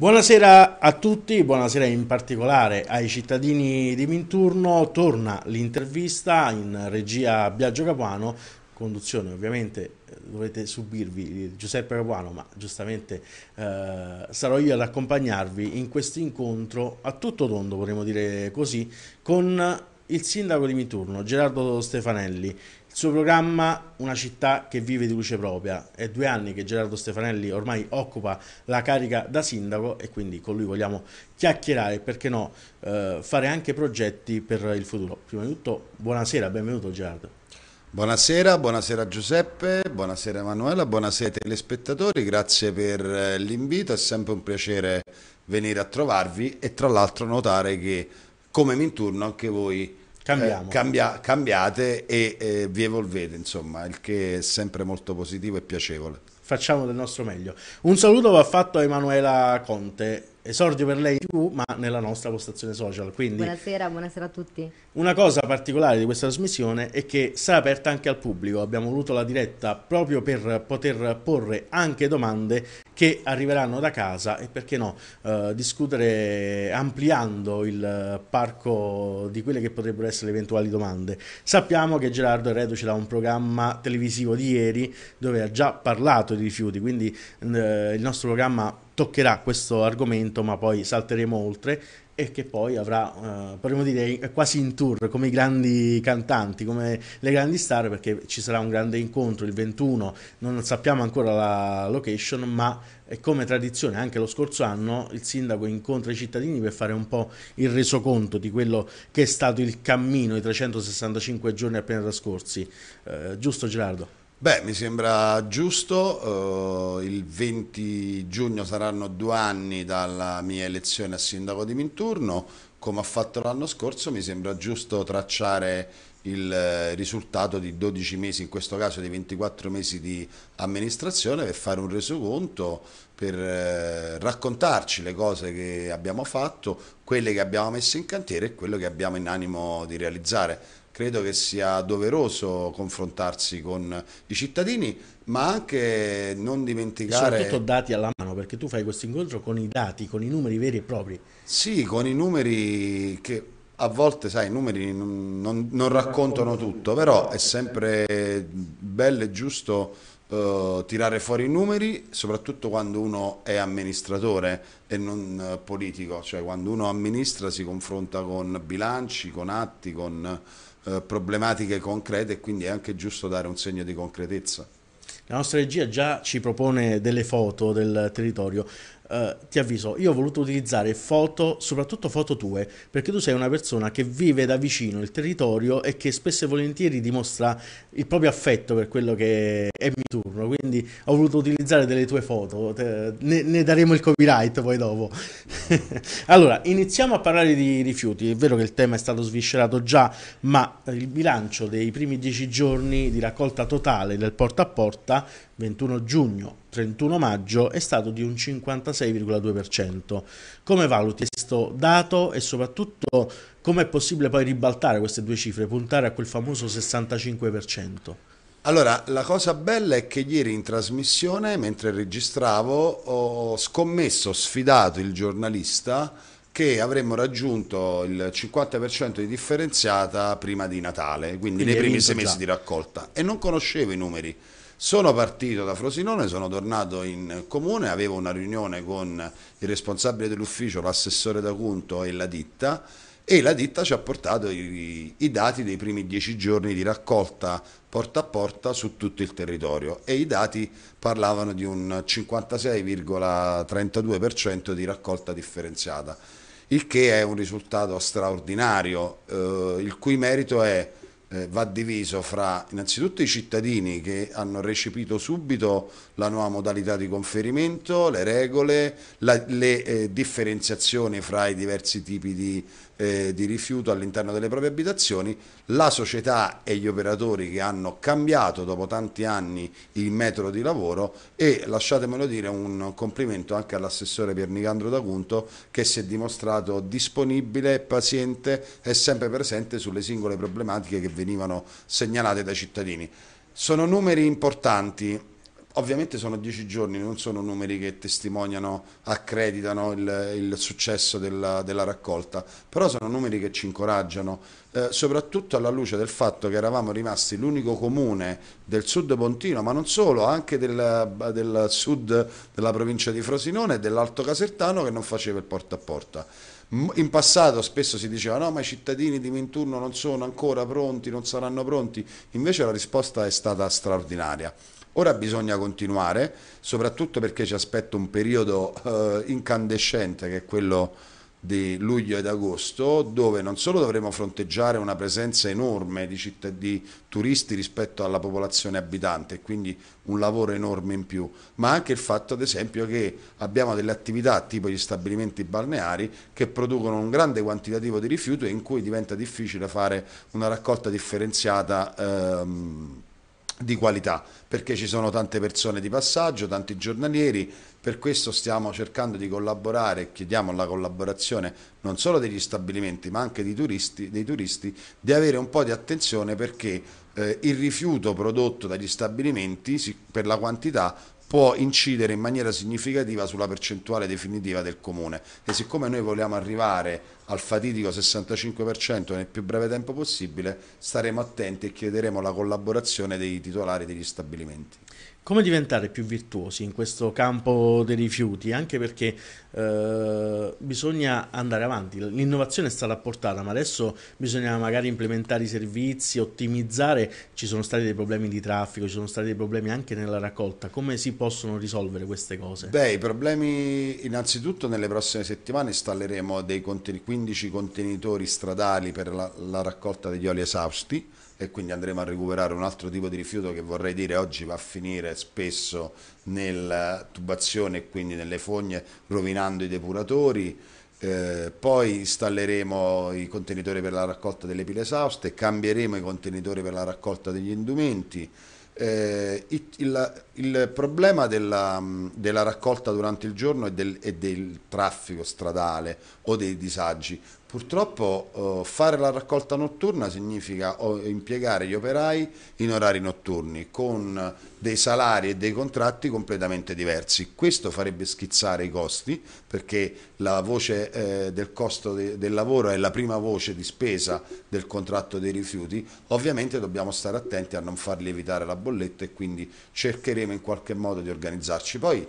Buonasera a tutti, buonasera in particolare ai cittadini di Minturno, torna l'intervista in regia Biagio Capuano, conduzione ovviamente eh, dovete subirvi Giuseppe Capuano, ma giustamente eh, sarò io ad accompagnarvi in questo incontro a tutto tondo, potremmo dire così, con il sindaco di Minturno, Gerardo Stefanelli, il suo programma Una città che vive di luce propria. È due anni che Gerardo Stefanelli ormai occupa la carica da sindaco e quindi con lui vogliamo chiacchierare e perché no eh, fare anche progetti per il futuro. Prima di tutto buonasera, benvenuto Gerardo. Buonasera, buonasera Giuseppe, buonasera Emanuela, buonasera ai telespettatori, grazie per eh, l'invito, è sempre un piacere venire a trovarvi e tra l'altro notare che come mi inturno anche voi eh, cambia, cambiate e eh, vi evolvete, insomma, il che è sempre molto positivo e piacevole. Facciamo del nostro meglio. Un saluto va fatto a Emanuela Conte, esordio per lei in tv ma nella nostra postazione social quindi buonasera, buonasera a tutti una cosa particolare di questa trasmissione è che sarà aperta anche al pubblico abbiamo voluto la diretta proprio per poter porre anche domande che arriveranno da casa e perché no eh, discutere ampliando il parco di quelle che potrebbero essere le eventuali domande sappiamo che Gerardo è Reduce da un programma televisivo di ieri dove ha già parlato di rifiuti quindi eh, il nostro programma toccherà questo argomento, ma poi salteremo oltre e che poi avrà, eh, potremmo dire, quasi in tour come i grandi cantanti, come le grandi star, perché ci sarà un grande incontro il 21, non sappiamo ancora la location, ma come tradizione anche lo scorso anno il sindaco incontra i cittadini per fare un po' il resoconto di quello che è stato il cammino, i 365 giorni appena trascorsi. Eh, giusto Gerardo? Beh, mi sembra giusto, uh, il 20 giugno saranno due anni dalla mia elezione a sindaco di Minturno, come ha fatto l'anno scorso mi sembra giusto tracciare il eh, risultato di 12 mesi, in questo caso di 24 mesi di amministrazione per fare un resoconto, per eh, raccontarci le cose che abbiamo fatto, quelle che abbiamo messo in cantiere e quello che abbiamo in animo di realizzare credo che sia doveroso confrontarsi con i cittadini, ma anche non dimenticare... soprattutto dati alla mano, perché tu fai questo incontro con i dati, con i numeri veri e propri. Sì, con i numeri che a volte, sai, i numeri non, non, non raccontano tutto, però è sempre bello e giusto Uh, tirare fuori i numeri, soprattutto quando uno è amministratore e non uh, politico, cioè quando uno amministra si confronta con bilanci, con atti, con eh, problematiche concrete e quindi è anche giusto dare un segno di concretezza. La nostra regia già ci propone delle foto del territorio. Eh, ti avviso, io ho voluto utilizzare foto, soprattutto foto tue, perché tu sei una persona che vive da vicino il territorio e che spesso e volentieri dimostra il proprio affetto per quello che è mio turno, quindi ho voluto utilizzare delle tue foto, te, ne, ne, daremo il copyright poi dopo. allora, iniziamo a parlare di rifiuti, è vero che il tema è stato sviscerato già, ma il bilancio dei primi dieci giorni di raccolta totale del porta a porta 21 giugno, 31 maggio, è stato di un 56,2%. Come valuti questo dato e soprattutto come è possibile poi ribaltare queste due cifre, puntare a quel famoso 65%? Allora, la cosa bella è che ieri in trasmissione, mentre registravo, ho scommesso, sfidato il giornalista che avremmo raggiunto il 50% di differenziata prima di Natale, quindi, quindi nei primi sei mesi già. di raccolta. E non conoscevo i numeri. Sono partito da Frosinone, sono tornato in comune, avevo una riunione con il responsabile dell'ufficio, l'assessore D'Acunto e la ditta e la ditta ci ha portato i, i, dati dei primi dieci giorni di raccolta porta a porta su tutto il territorio e i dati parlavano di un 56,32% di raccolta differenziata, il che è un risultato straordinario, eh, il cui merito è eh, va diviso fra innanzitutto i cittadini che hanno recepito subito la nuova modalità di conferimento, le regole, la, le eh, differenziazioni fra i diversi tipi di eh, di rifiuto all'interno delle proprie abitazioni, la società e gli operatori che hanno cambiato dopo tanti anni il metodo di lavoro e lasciatemelo dire un complimento anche all'assessore Piernicandro D'Agunto che si è dimostrato disponibile, paziente e sempre presente sulle singole problematiche che venivano segnalate dai cittadini. Sono numeri importanti, ovviamente sono dieci giorni, non sono numeri che testimoniano, accreditano il, il successo della, della, raccolta, però sono numeri che ci incoraggiano, eh, soprattutto alla luce del fatto che eravamo rimasti l'unico comune del sud Pontino, ma non solo, anche del, del sud della provincia di Frosinone e dell'Alto Casertano che non faceva il porta a porta. In passato spesso si diceva no, ma i cittadini di Minturno non sono ancora pronti, non saranno pronti, invece la risposta è stata straordinaria. Ora bisogna continuare, soprattutto perché ci aspetta un periodo eh, incandescente che è quello di luglio ed agosto, dove non solo dovremo fronteggiare una presenza enorme di, citt- di turisti rispetto alla popolazione abitante, quindi un lavoro enorme in più, ma anche il fatto, ad esempio, che abbiamo delle attività tipo gli stabilimenti balneari che producono un grande quantitativo di rifiuti e in cui diventa difficile fare una raccolta differenziata ehm, di qualità perché ci sono tante persone di passaggio, tanti giornalieri, per questo stiamo cercando di collaborare e chiediamo la collaborazione non solo degli stabilimenti ma anche turisti, dei turisti di avere un po' di attenzione perché eh, il rifiuto prodotto dagli stabilimenti per la quantità può incidere in maniera significativa sulla percentuale definitiva del comune e siccome noi vogliamo arrivare al fatidico 65% nel più breve tempo possibile staremo attenti e chiederemo la collaborazione dei titolari degli stabilimenti. Come diventare più virtuosi in questo campo dei rifiuti? Anche perché eh, bisogna andare avanti, l'innovazione è stata apportata, ma adesso bisogna magari implementare i servizi, ottimizzare, ci sono stati dei problemi di traffico, ci sono stati dei problemi anche nella raccolta, come si possono risolvere queste cose? Beh, i problemi innanzitutto nelle prossime settimane installeremo dei conten 15 contenitori stradali per la, la raccolta degli oli esausti e quindi andremo a recuperare un altro tipo di rifiuto che vorrei dire oggi va a finire spesso nella tubazione e quindi nelle fogne rovinando i depuratori. Eh, poi installeremo i contenitori per la raccolta delle pile esauste, cambieremo i contenitori per la raccolta degli indumenti. Eh, il, il, problema della, della, raccolta durante il giorno e del, e del, traffico stradale o dei disagi Purtroppo eh, fare la raccolta notturna significa impiegare gli operai in orari notturni con dei salari e dei contratti completamente diversi. Questo farebbe schizzare i costi perché la voce eh, del costo de del lavoro è la prima voce di spesa del contratto dei rifiuti. Ovviamente dobbiamo stare attenti a non far lievitare la bolletta e quindi cercheremo in qualche modo di organizzarci. Poi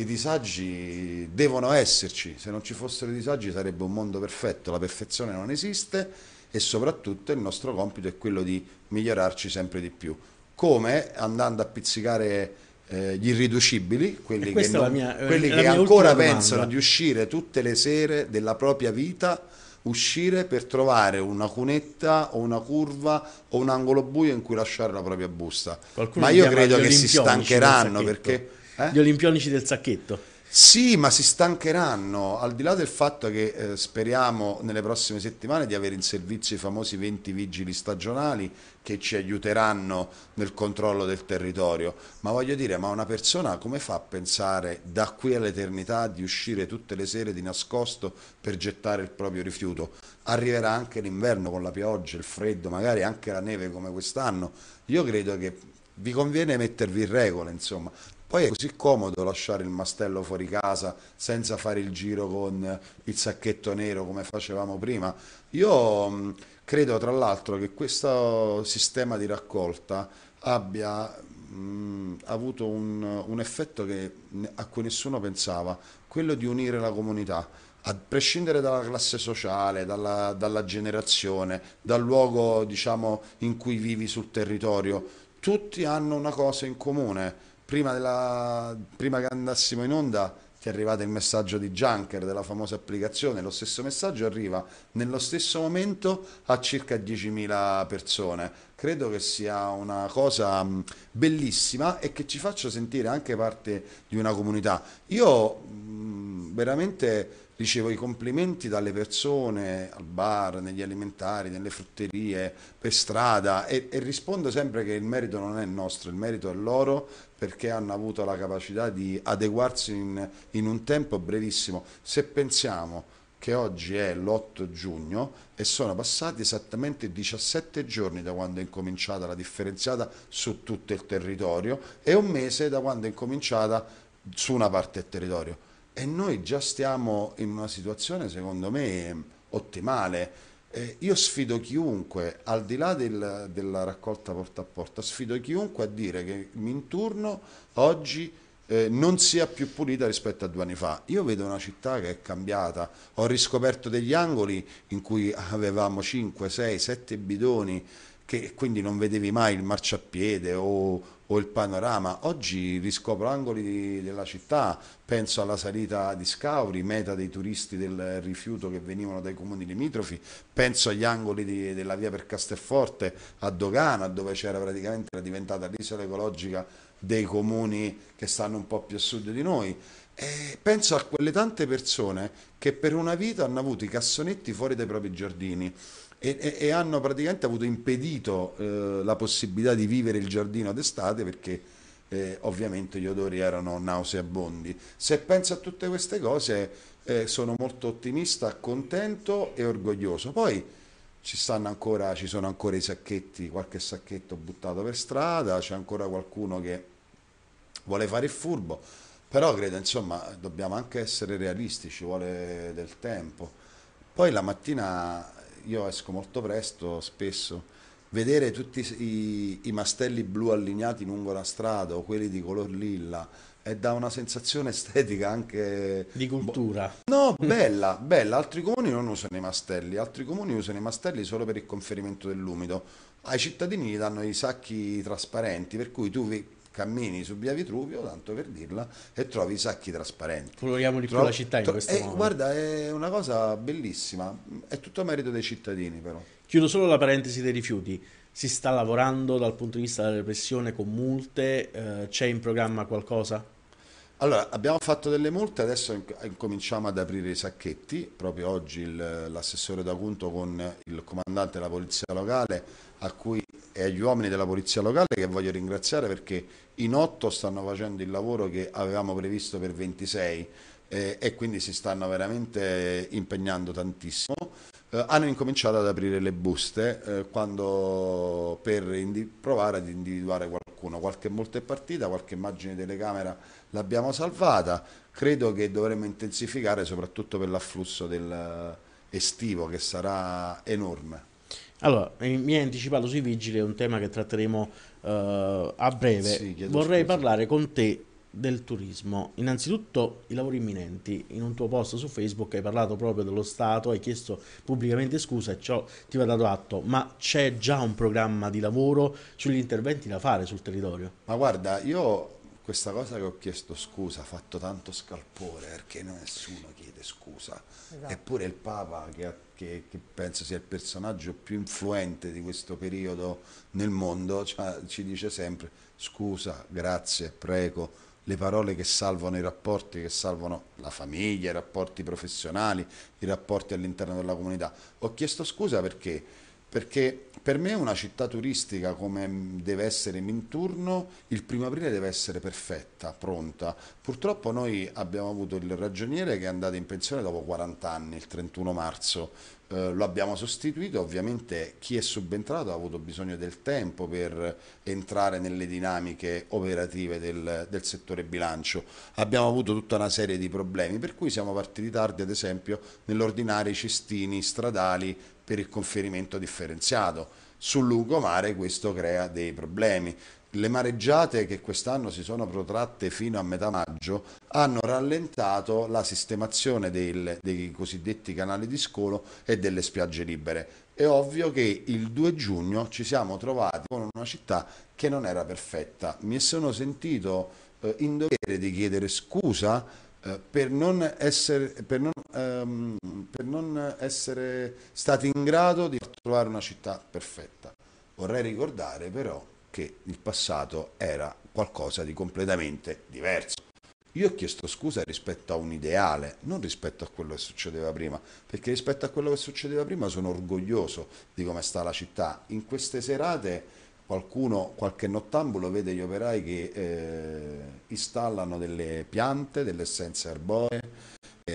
i disagi devono esserci, se non ci fossero i disagi sarebbe un mondo perfetto, la perfezione non esiste e soprattutto il nostro compito è quello di migliorarci sempre di più, come andando a pizzicare eh, gli irriducibili, quelli che, non, mia, eh, quelli che ancora pensano di uscire tutte le sere della propria vita, uscire per trovare una cunetta o una curva o un angolo buio in cui lasciare la propria busta. Qualcuno Ma io credo che si stancheranno perché eh? Gli olimpionici del sacchetto. Sì, ma si stancheranno, al di là del fatto che eh, speriamo nelle prossime settimane di avere in servizio i famosi 20 vigili stagionali che ci aiuteranno nel controllo del territorio, ma voglio dire, ma una persona come fa a pensare da qui all'eternità di uscire tutte le sere di nascosto per gettare il proprio rifiuto? Arriverà anche l'inverno con la pioggia, il freddo, magari anche la neve come quest'anno. Io credo che vi conviene mettervi in regola, insomma, poi è così comodo lasciare il mastello fuori casa senza fare il giro con il sacchetto nero come facevamo prima. Io mm, credo tra l'altro che questo sistema di raccolta abbia mh, mm, avuto un, un effetto che, a cui nessuno pensava, quello di unire la comunità a prescindere dalla classe sociale, dalla, dalla, generazione, dal luogo diciamo, in cui vivi sul territorio, tutti hanno una cosa in comune, prima, della, prima, che andassimo in onda ti è arrivato il messaggio di Junker della famosa applicazione, lo stesso messaggio arriva nello stesso momento a circa 10.000 persone. Credo che sia una cosa mm, bellissima e che ci faccia sentire anche parte di una comunità. Io mm, veramente ricevo i complimenti dalle persone al bar, negli alimentari, nelle frutterie, per strada e, e, rispondo sempre che il merito non è nostro, il merito è loro perché hanno avuto la capacità di adeguarsi in, in un tempo brevissimo. Se pensiamo che oggi è l'8 giugno e sono passati esattamente 17 giorni da quando è incominciata la differenziata su tutto il territorio e un mese da quando è incominciata su una parte del territorio e noi già stiamo in una situazione secondo me ottimale. Eh, io sfido chiunque, al di là del, della raccolta porta a porta, sfido chiunque a dire che Minturno oggi eh, non sia più pulita rispetto a due anni fa. Io vedo una città che è cambiata, ho riscoperto degli angoli in cui avevamo 5, 6, 7 bidoni che quindi non vedevi mai il marciapiede o, o il panorama. Oggi riscopro angoli della città, penso alla salita di Scauri, meta dei turisti del rifiuto che venivano dai comuni limitrofi, penso agli angoli di, della via per Castelforte, a Dogana, dove c'era praticamente era diventata l'isola ecologica dei comuni che stanno un po' più a sud di noi. E penso a quelle tante persone che per una vita hanno avuto i cassonetti fuori dai propri giardini e, e, e hanno praticamente avuto impedito eh, la possibilità di vivere il giardino d'estate perché eh, ovviamente gli odori erano nauseabondi. Se penso a tutte queste cose eh, sono molto ottimista, contento e orgoglioso. Poi ci, ancora, ci sono ancora i sacchetti, qualche sacchetto buttato per strada, c'è ancora qualcuno che vuole fare il furbo, però credo insomma dobbiamo anche essere realistici, ci vuole del tempo. Poi la mattina io esco molto presto, spesso, vedere tutti i, i, mastelli blu allineati lungo la strada o quelli di color lilla è eh, da una sensazione estetica anche di boh, cultura no bella bella altri comuni non usano i mastelli altri comuni usano i mastelli solo per il conferimento dell'umido ai cittadini gli danno i sacchi trasparenti per cui tu vi cammini su via Vitruvio, tanto per dirla, e trovi i sacchi trasparenti. Coloriamo di più la città in tro- questo eh, modo. Guarda, è una cosa bellissima, è tutto a merito dei cittadini però. Chiudo solo la parentesi dei rifiuti. Si sta lavorando dal punto di vista della repressione con multe, eh, c'è in programma qualcosa? Allora, abbiamo fatto delle multe, adesso incominciamo ad aprire i sacchetti. Proprio oggi il, l'assessore D'Agunto con il comandante della polizia locale a cui, e agli uomini della Polizia Locale che voglio ringraziare perché in otto stanno facendo il lavoro che avevamo previsto per 26 eh, e quindi si stanno veramente impegnando tantissimo. Eh, hanno incominciato ad aprire le buste eh, quando, per provare ad individuare qualcuno. Qualche multa è partita, qualche immagine telecamera l'abbiamo salvata. Credo che dovremmo intensificare soprattutto per l'afflusso eh, estivo che sarà enorme. Allora, mi hai anticipato sui vigili, è un tema che tratteremo uh, a breve. Sì, Vorrei scusa. parlare con te del turismo. Innanzitutto i lavori imminenti. In un tuo post su Facebook hai parlato proprio dello Stato, hai chiesto pubblicamente scusa e ciò ti va dato atto, ma c'è già un programma di lavoro sugli interventi da fare sul territorio? Ma guarda, io questa cosa che ho chiesto scusa ha fatto tanto scalpore perché nessuno chiede scusa. Esatto. Eppure il Papa, che, che, che, penso sia il personaggio più influente di questo periodo nel mondo, cioè, ci dice sempre scusa, grazie, prego, le parole che salvano i rapporti, che salvano la famiglia, i rapporti professionali, i rapporti all'interno della comunità. Ho chiesto scusa perché? Perché per me una città turistica come mm, deve essere Minturno, il primo aprile deve essere perfetta, pronta. Purtroppo noi abbiamo avuto il ragioniere che è andato in pensione dopo 40 anni, il 31 marzo, eh, lo abbiamo sostituito, ovviamente chi è subentrato ha avuto bisogno del tempo per entrare nelle dinamiche operative del, del, settore bilancio. Abbiamo avuto tutta una serie di problemi, per cui siamo partiti tardi, ad esempio, nell'ordinare i cestini stradali per il conferimento differenziato. Sul lungomare questo crea dei problemi. Le mareggiate che quest'anno si sono protratte fino a metà maggio hanno rallentato la sistemazione del, dei cosiddetti canali di scolo e delle spiagge libere. È ovvio che il 2 giugno ci siamo trovati con una città che non era perfetta. Mi sono sentito eh, in dovere di chiedere scusa eh, per, non essere, per non ehm, per non essere stati in grado di trovare una città perfetta. Vorrei ricordare però che il passato era qualcosa di completamente diverso. Io ho chiesto scusa rispetto a un ideale, non rispetto a quello che succedeva prima, perché rispetto a quello che succedeva prima sono orgoglioso di come sta la città. In queste serate qualcuno, qualche nottambulo vede gli operai che eh, installano delle piante, delle essenze arboree,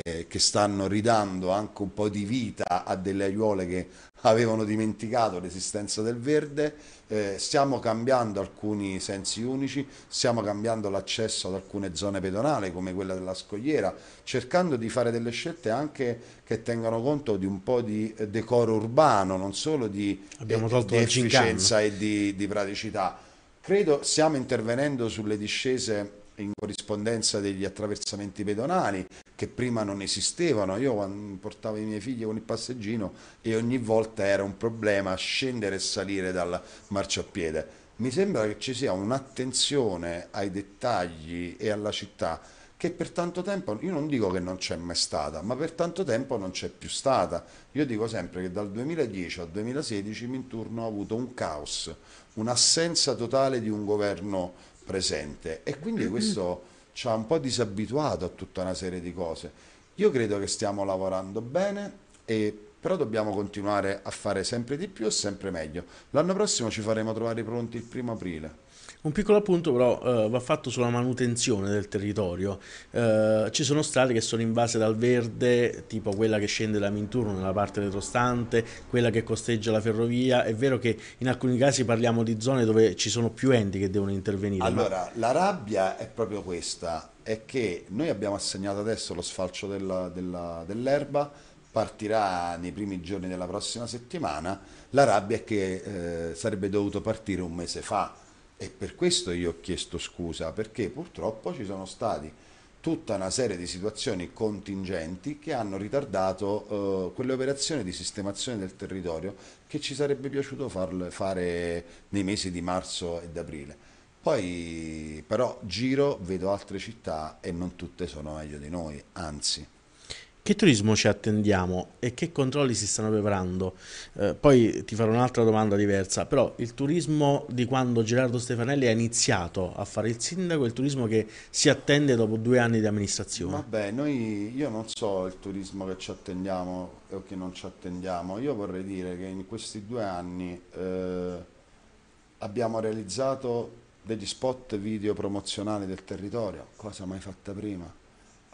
eh, che stanno ridando anche un po' di vita a delle aiuole che avevano dimenticato l'esistenza del verde, eh, stiamo cambiando alcuni sensi unici, stiamo cambiando l'accesso ad alcune zone pedonali come quella della scogliera, cercando di fare delle scelte anche che tengano conto di un po' di eh, decoro urbano, non solo di, eh, di efficienza e di, di praticità. Credo stiamo intervenendo sulle discese in corrispondenza degli attraversamenti pedonali che prima non esistevano. Io portavo i miei figli con il passeggino e ogni volta era un problema scendere e salire dal marciapiede. Mi sembra che ci sia un'attenzione ai dettagli e alla città che per tanto tempo, io non dico che non c'è mai stata, ma per tanto tempo non c'è più stata. Io dico sempre che dal 2010 al 2016 mi intorno ho avuto un caos, un'assenza totale di un governo presente e quindi questo ci ha un po' disabituato a tutta una serie di cose. Io credo che stiamo lavorando bene, e, però dobbiamo continuare a fare sempre di più e sempre meglio. L'anno prossimo ci faremo trovare pronti il primo aprile. Un piccolo appunto però eh, va fatto sulla manutenzione del territorio. Eh, ci sono strade che sono invase dal verde, tipo quella che scende da Minturno nella parte retrostante, quella che costeggia la ferrovia. È vero che in alcuni casi parliamo di zone dove ci sono più enti che devono intervenire. Allora, ma... la rabbia è proprio questa, è che noi abbiamo assegnato adesso lo sfalcio della, della, dell'erba, partirà nei primi giorni della prossima settimana, la rabbia è che eh, sarebbe dovuto partire un mese fa e per questo io ho chiesto scusa, perché purtroppo ci sono stati tutta una serie di situazioni contingenti che hanno ritardato eh, quelle operazioni di sistemazione del territorio che ci sarebbe piaciuto farle, fare nei mesi di marzo ed aprile. Poi però giro, vedo altre città e non tutte sono meglio di noi, anzi. Che turismo ci attendiamo e che controlli si stanno preparando? Eh, poi ti farò un'altra domanda diversa, però il turismo di quando Gerardo Stefanelli ha iniziato a fare il sindaco, il turismo che si attende dopo due anni di amministrazione? Vabbè, noi, io non so il turismo che ci attendiamo o che non ci attendiamo, io vorrei dire che in questi due anni eh, abbiamo realizzato degli spot video promozionali del territorio, cosa mai fatta prima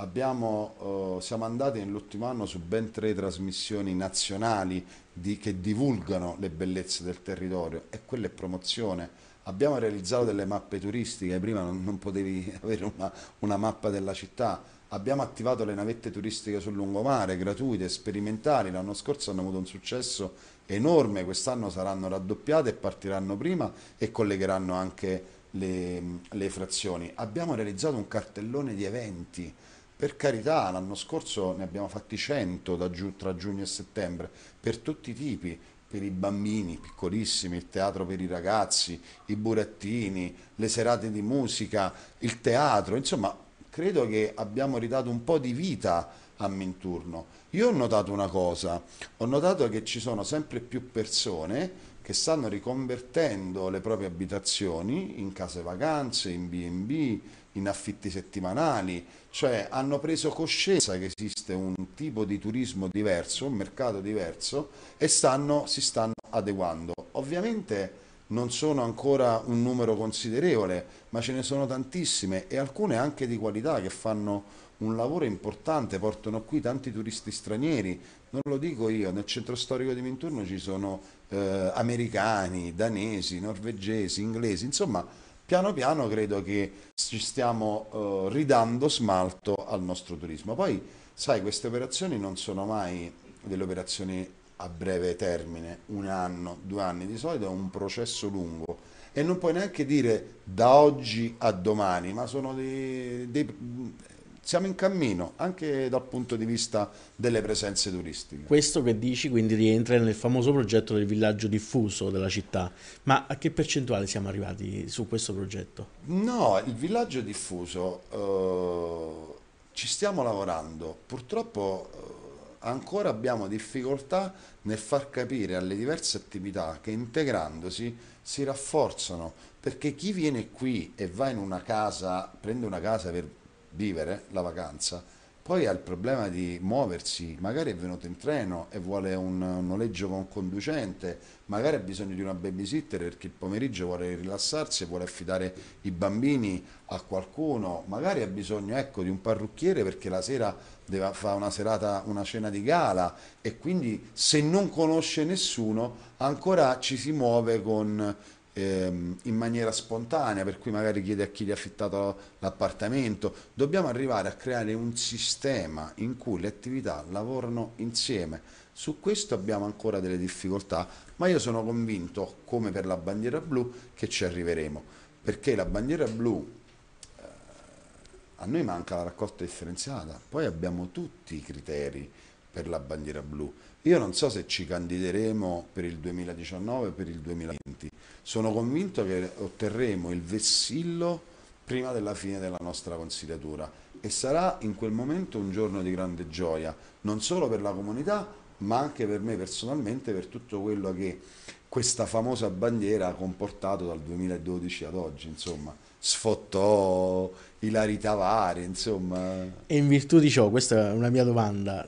Abbiamo, eh, siamo andati nell'ultimo anno su ben tre trasmissioni nazionali di, che divulgano le bellezze del territorio e quella è promozione. Abbiamo realizzato delle mappe turistiche, prima non, non potevi avere una, una mappa della città, abbiamo attivato le navette turistiche sul lungomare, gratuite, sperimentali, l'anno scorso hanno avuto un successo enorme, quest'anno saranno raddoppiate e partiranno prima e collegheranno anche le, le frazioni. Abbiamo realizzato un cartellone di eventi, per carità, l'anno scorso ne abbiamo fatti 100 giu, tra giugno e settembre, per tutti i tipi, per i bambini piccolissimi, il teatro per i ragazzi, i burattini, le serate di musica, il teatro, insomma credo che abbiamo ridato un po' di vita a Minturno. Io ho notato una cosa, ho notato che ci sono sempre più persone che stanno riconvertendo le proprie abitazioni in case vacanze, in B&B, in affitti settimanali, cioè hanno preso coscienza che esiste un tipo di turismo diverso, un mercato diverso e stanno, si stanno adeguando. Ovviamente non sono ancora un numero considerevole, ma ce ne sono tantissime e alcune anche di qualità che fanno un lavoro importante, portano qui tanti turisti stranieri, non lo dico io, nel centro storico di Minturno ci sono eh, americani, danesi, norvegesi, inglesi, insomma piano piano credo che ci stiamo eh, ridando smalto al nostro turismo. Poi, sai, queste operazioni non sono mai delle operazioni a breve termine, un anno, due anni, di solito è un processo lungo e non puoi neanche dire da oggi a domani, ma sono dei, dei siamo in cammino anche dal punto di vista delle presenze turistiche. Questo che dici quindi rientra nel famoso progetto del villaggio diffuso della città, ma a che percentuale siamo arrivati su questo progetto? No, il villaggio diffuso eh, ci stiamo lavorando, purtroppo eh, ancora abbiamo difficoltà nel far capire alle diverse attività che integrandosi si rafforzano, perché chi viene qui e va in una casa, prende una casa per vivere la vacanza, poi ha il problema di muoversi, magari è venuto in treno e vuole un, noleggio con conducente, magari ha bisogno di una babysitter perché il pomeriggio vuole rilassarsi e vuole affidare i bambini a qualcuno, magari ha bisogno ecco, di un parrucchiere perché la sera deve fare una serata, una cena di gala e quindi se non conosce nessuno ancora ci si muove con Ehm, in maniera spontanea, per cui magari chiede a chi gli ha affittato l'appartamento. Dobbiamo arrivare a creare un sistema in cui le attività lavorano insieme. Su questo abbiamo ancora delle difficoltà, ma io sono convinto, come per la bandiera blu, che ci arriveremo, perché la bandiera blu eh, a noi manca la raccolta differenziata, poi abbiamo tutti i criteri per la bandiera blu io non so se ci candideremo per il 2019 o per il 2020, sono convinto che otterremo il vessillo prima della fine della nostra consigliatura e sarà in quel momento un giorno di grande gioia, non solo per la comunità, ma anche per me personalmente, per tutto quello che questa famosa bandiera ha comportato dal 2012 ad oggi, insomma, sfottò, ilarità Vari, insomma. E in virtù di ciò, questa è una mia domanda,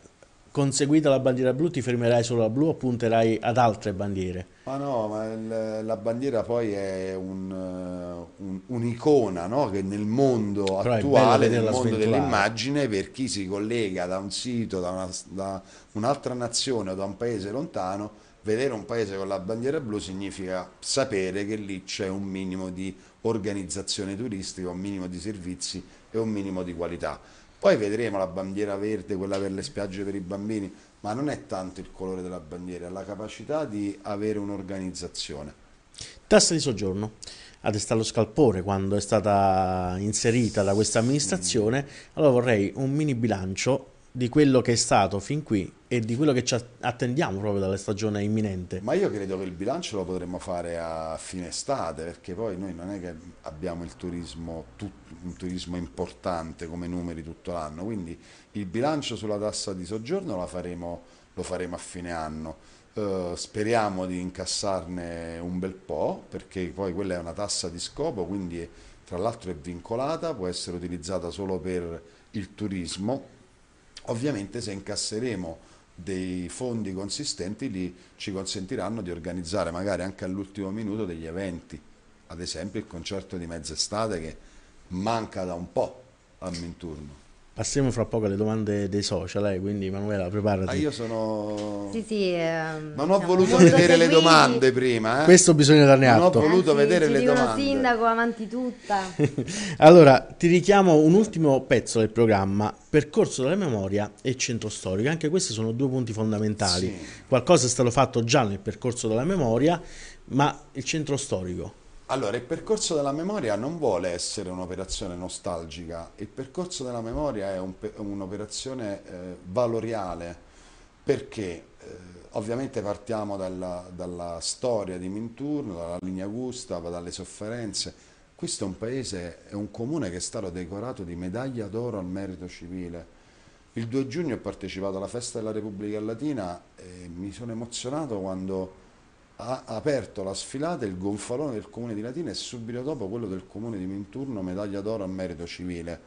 conseguita la bandiera blu ti fermerai solo a blu o punterai ad altre bandiere? Ma no, ma la bandiera poi è eh, un'icona un, un no? che nel mondo Però attuale, nel mondo dell'immagine, per chi si collega da un sito, da, un'altra nazione o da un paese lontano, vedere un paese con la bandiera blu significa sapere che lì c'è un minimo di organizzazione turistica, un minimo di servizi e un minimo di qualità poi vedremo la bandiera verde, quella per le spiagge per i bambini, ma non è tanto il colore della bandiera, è la capacità di avere un'organizzazione. Tassa di soggiorno. A testarlo scalpore quando è stata inserita da questa amministrazione, mm. allora vorrei un mini bilancio di quello che è stato fin qui e di quello che ci attendiamo proprio dalla stagione imminente. Ma io credo che il bilancio lo potremmo fare a fine estate, perché poi noi non è che abbiamo il turismo, un turismo importante come numeri tutto l'anno, quindi il bilancio sulla tassa di soggiorno faremo, lo faremo a fine anno. Uh, speriamo di incassarne un bel po', perché poi quella è una tassa di scopo, quindi tra l'altro è vincolata, può essere utilizzata solo per il turismo Ovviamente se incasseremo dei fondi consistenti li ci consentiranno di organizzare magari anche all'ultimo minuto degli eventi, ad esempio il concerto di mezz'estate che manca da un po' a Minturno. Passiamo fra poco alle domande dei social, eh, quindi Manuela preparati. Ah, io sono... Sì, sì, ehm, Ma non ho diciamo, voluto vedere le domande prima. Eh? Questo bisogna darne non atto. Non ho voluto eh, vedere le domande. Sono sindaco avanti tutta. allora, ti richiamo un ultimo pezzo del programma, percorso della memoria e centro storico. Anche questi sono due punti fondamentali. Sì. Qualcosa è stato fatto già nel percorso della memoria, ma il centro storico allora, il percorso della memoria non vuole essere un'operazione nostalgica, il percorso della memoria è un, un'operazione eh, valoriale perché eh, ovviamente partiamo dalla, dalla, storia di Minturno, dalla linea Gustava, dalle sofferenze. Questo è un paese, è un comune che è stato decorato di medaglia d'oro al merito civile. Il 2 giugno ho partecipato alla festa della Repubblica Latina e mi sono emozionato quando ha aperto la sfilata il gonfalone del comune di Latina e subito dopo quello del comune di Minturno, medaglia d'oro a merito civile.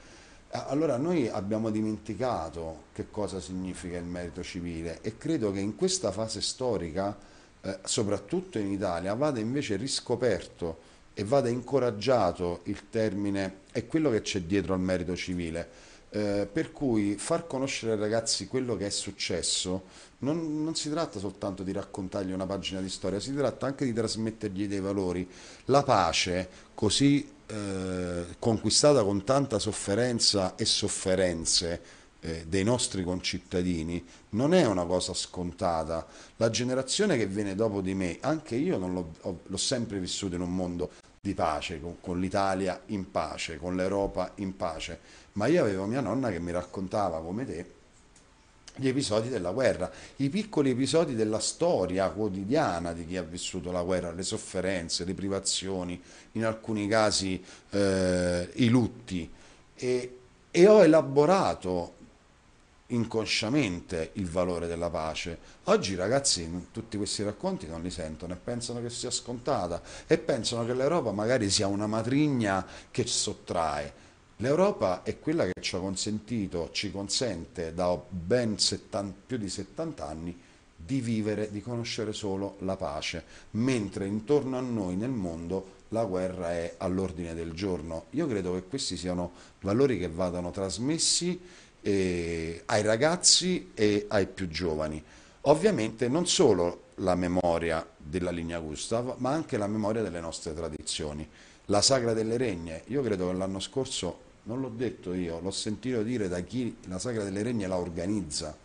Eh, allora noi abbiamo dimenticato che cosa significa il merito civile e credo che in questa fase storica, eh, soprattutto in Italia, vada invece riscoperto e vada incoraggiato il termine e quello che c'è dietro al merito civile. Eh, per cui far conoscere ai ragazzi quello che è successo non, non, si tratta soltanto di raccontargli una pagina di storia, si tratta anche di trasmettergli dei valori. La pace, così eh, conquistata con tanta sofferenza e sofferenze, eh, dei nostri concittadini non è una cosa scontata. La generazione che viene dopo di me, anche io l'ho, l'ho, sempre vissuto in un mondo di pace, con, con, l'Italia in pace, con l'Europa in pace, ma io avevo mia nonna che mi raccontava come te gli episodi della guerra, i piccoli episodi della storia quotidiana di chi ha vissuto la guerra, le sofferenze, le privazioni, in alcuni casi eh, i lutti. E, e ho elaborato inconsciamente il valore della pace. Oggi i ragazzi tutti questi racconti non li sentono e pensano che sia scontata e pensano che l'Europa magari sia una matrigna che sottrae. L'Europa è quella che ci ha consentito, ci consente da ben 70, più di 70 anni di vivere, di conoscere solo la pace, mentre intorno a noi nel mondo la guerra è all'ordine del giorno. Io credo che questi siano valori che vadano trasmessi eh, ai ragazzi e ai più giovani. Ovviamente non solo la memoria della linea Gustav, ma anche la memoria delle nostre tradizioni. La Sagra delle Regne, io credo che l'anno scorso non l'ho detto io, l'ho sentito dire da chi la Sagra delle Regne la organizza,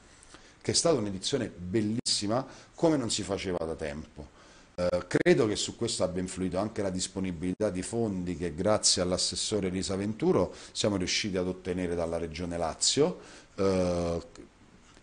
che è stata un'edizione bellissima come non si faceva da tempo. Eh, credo che su questo abbia influito anche la disponibilità di fondi che grazie all'assessore Elisa Venturo siamo riusciti ad ottenere dalla Regione Lazio. Eh,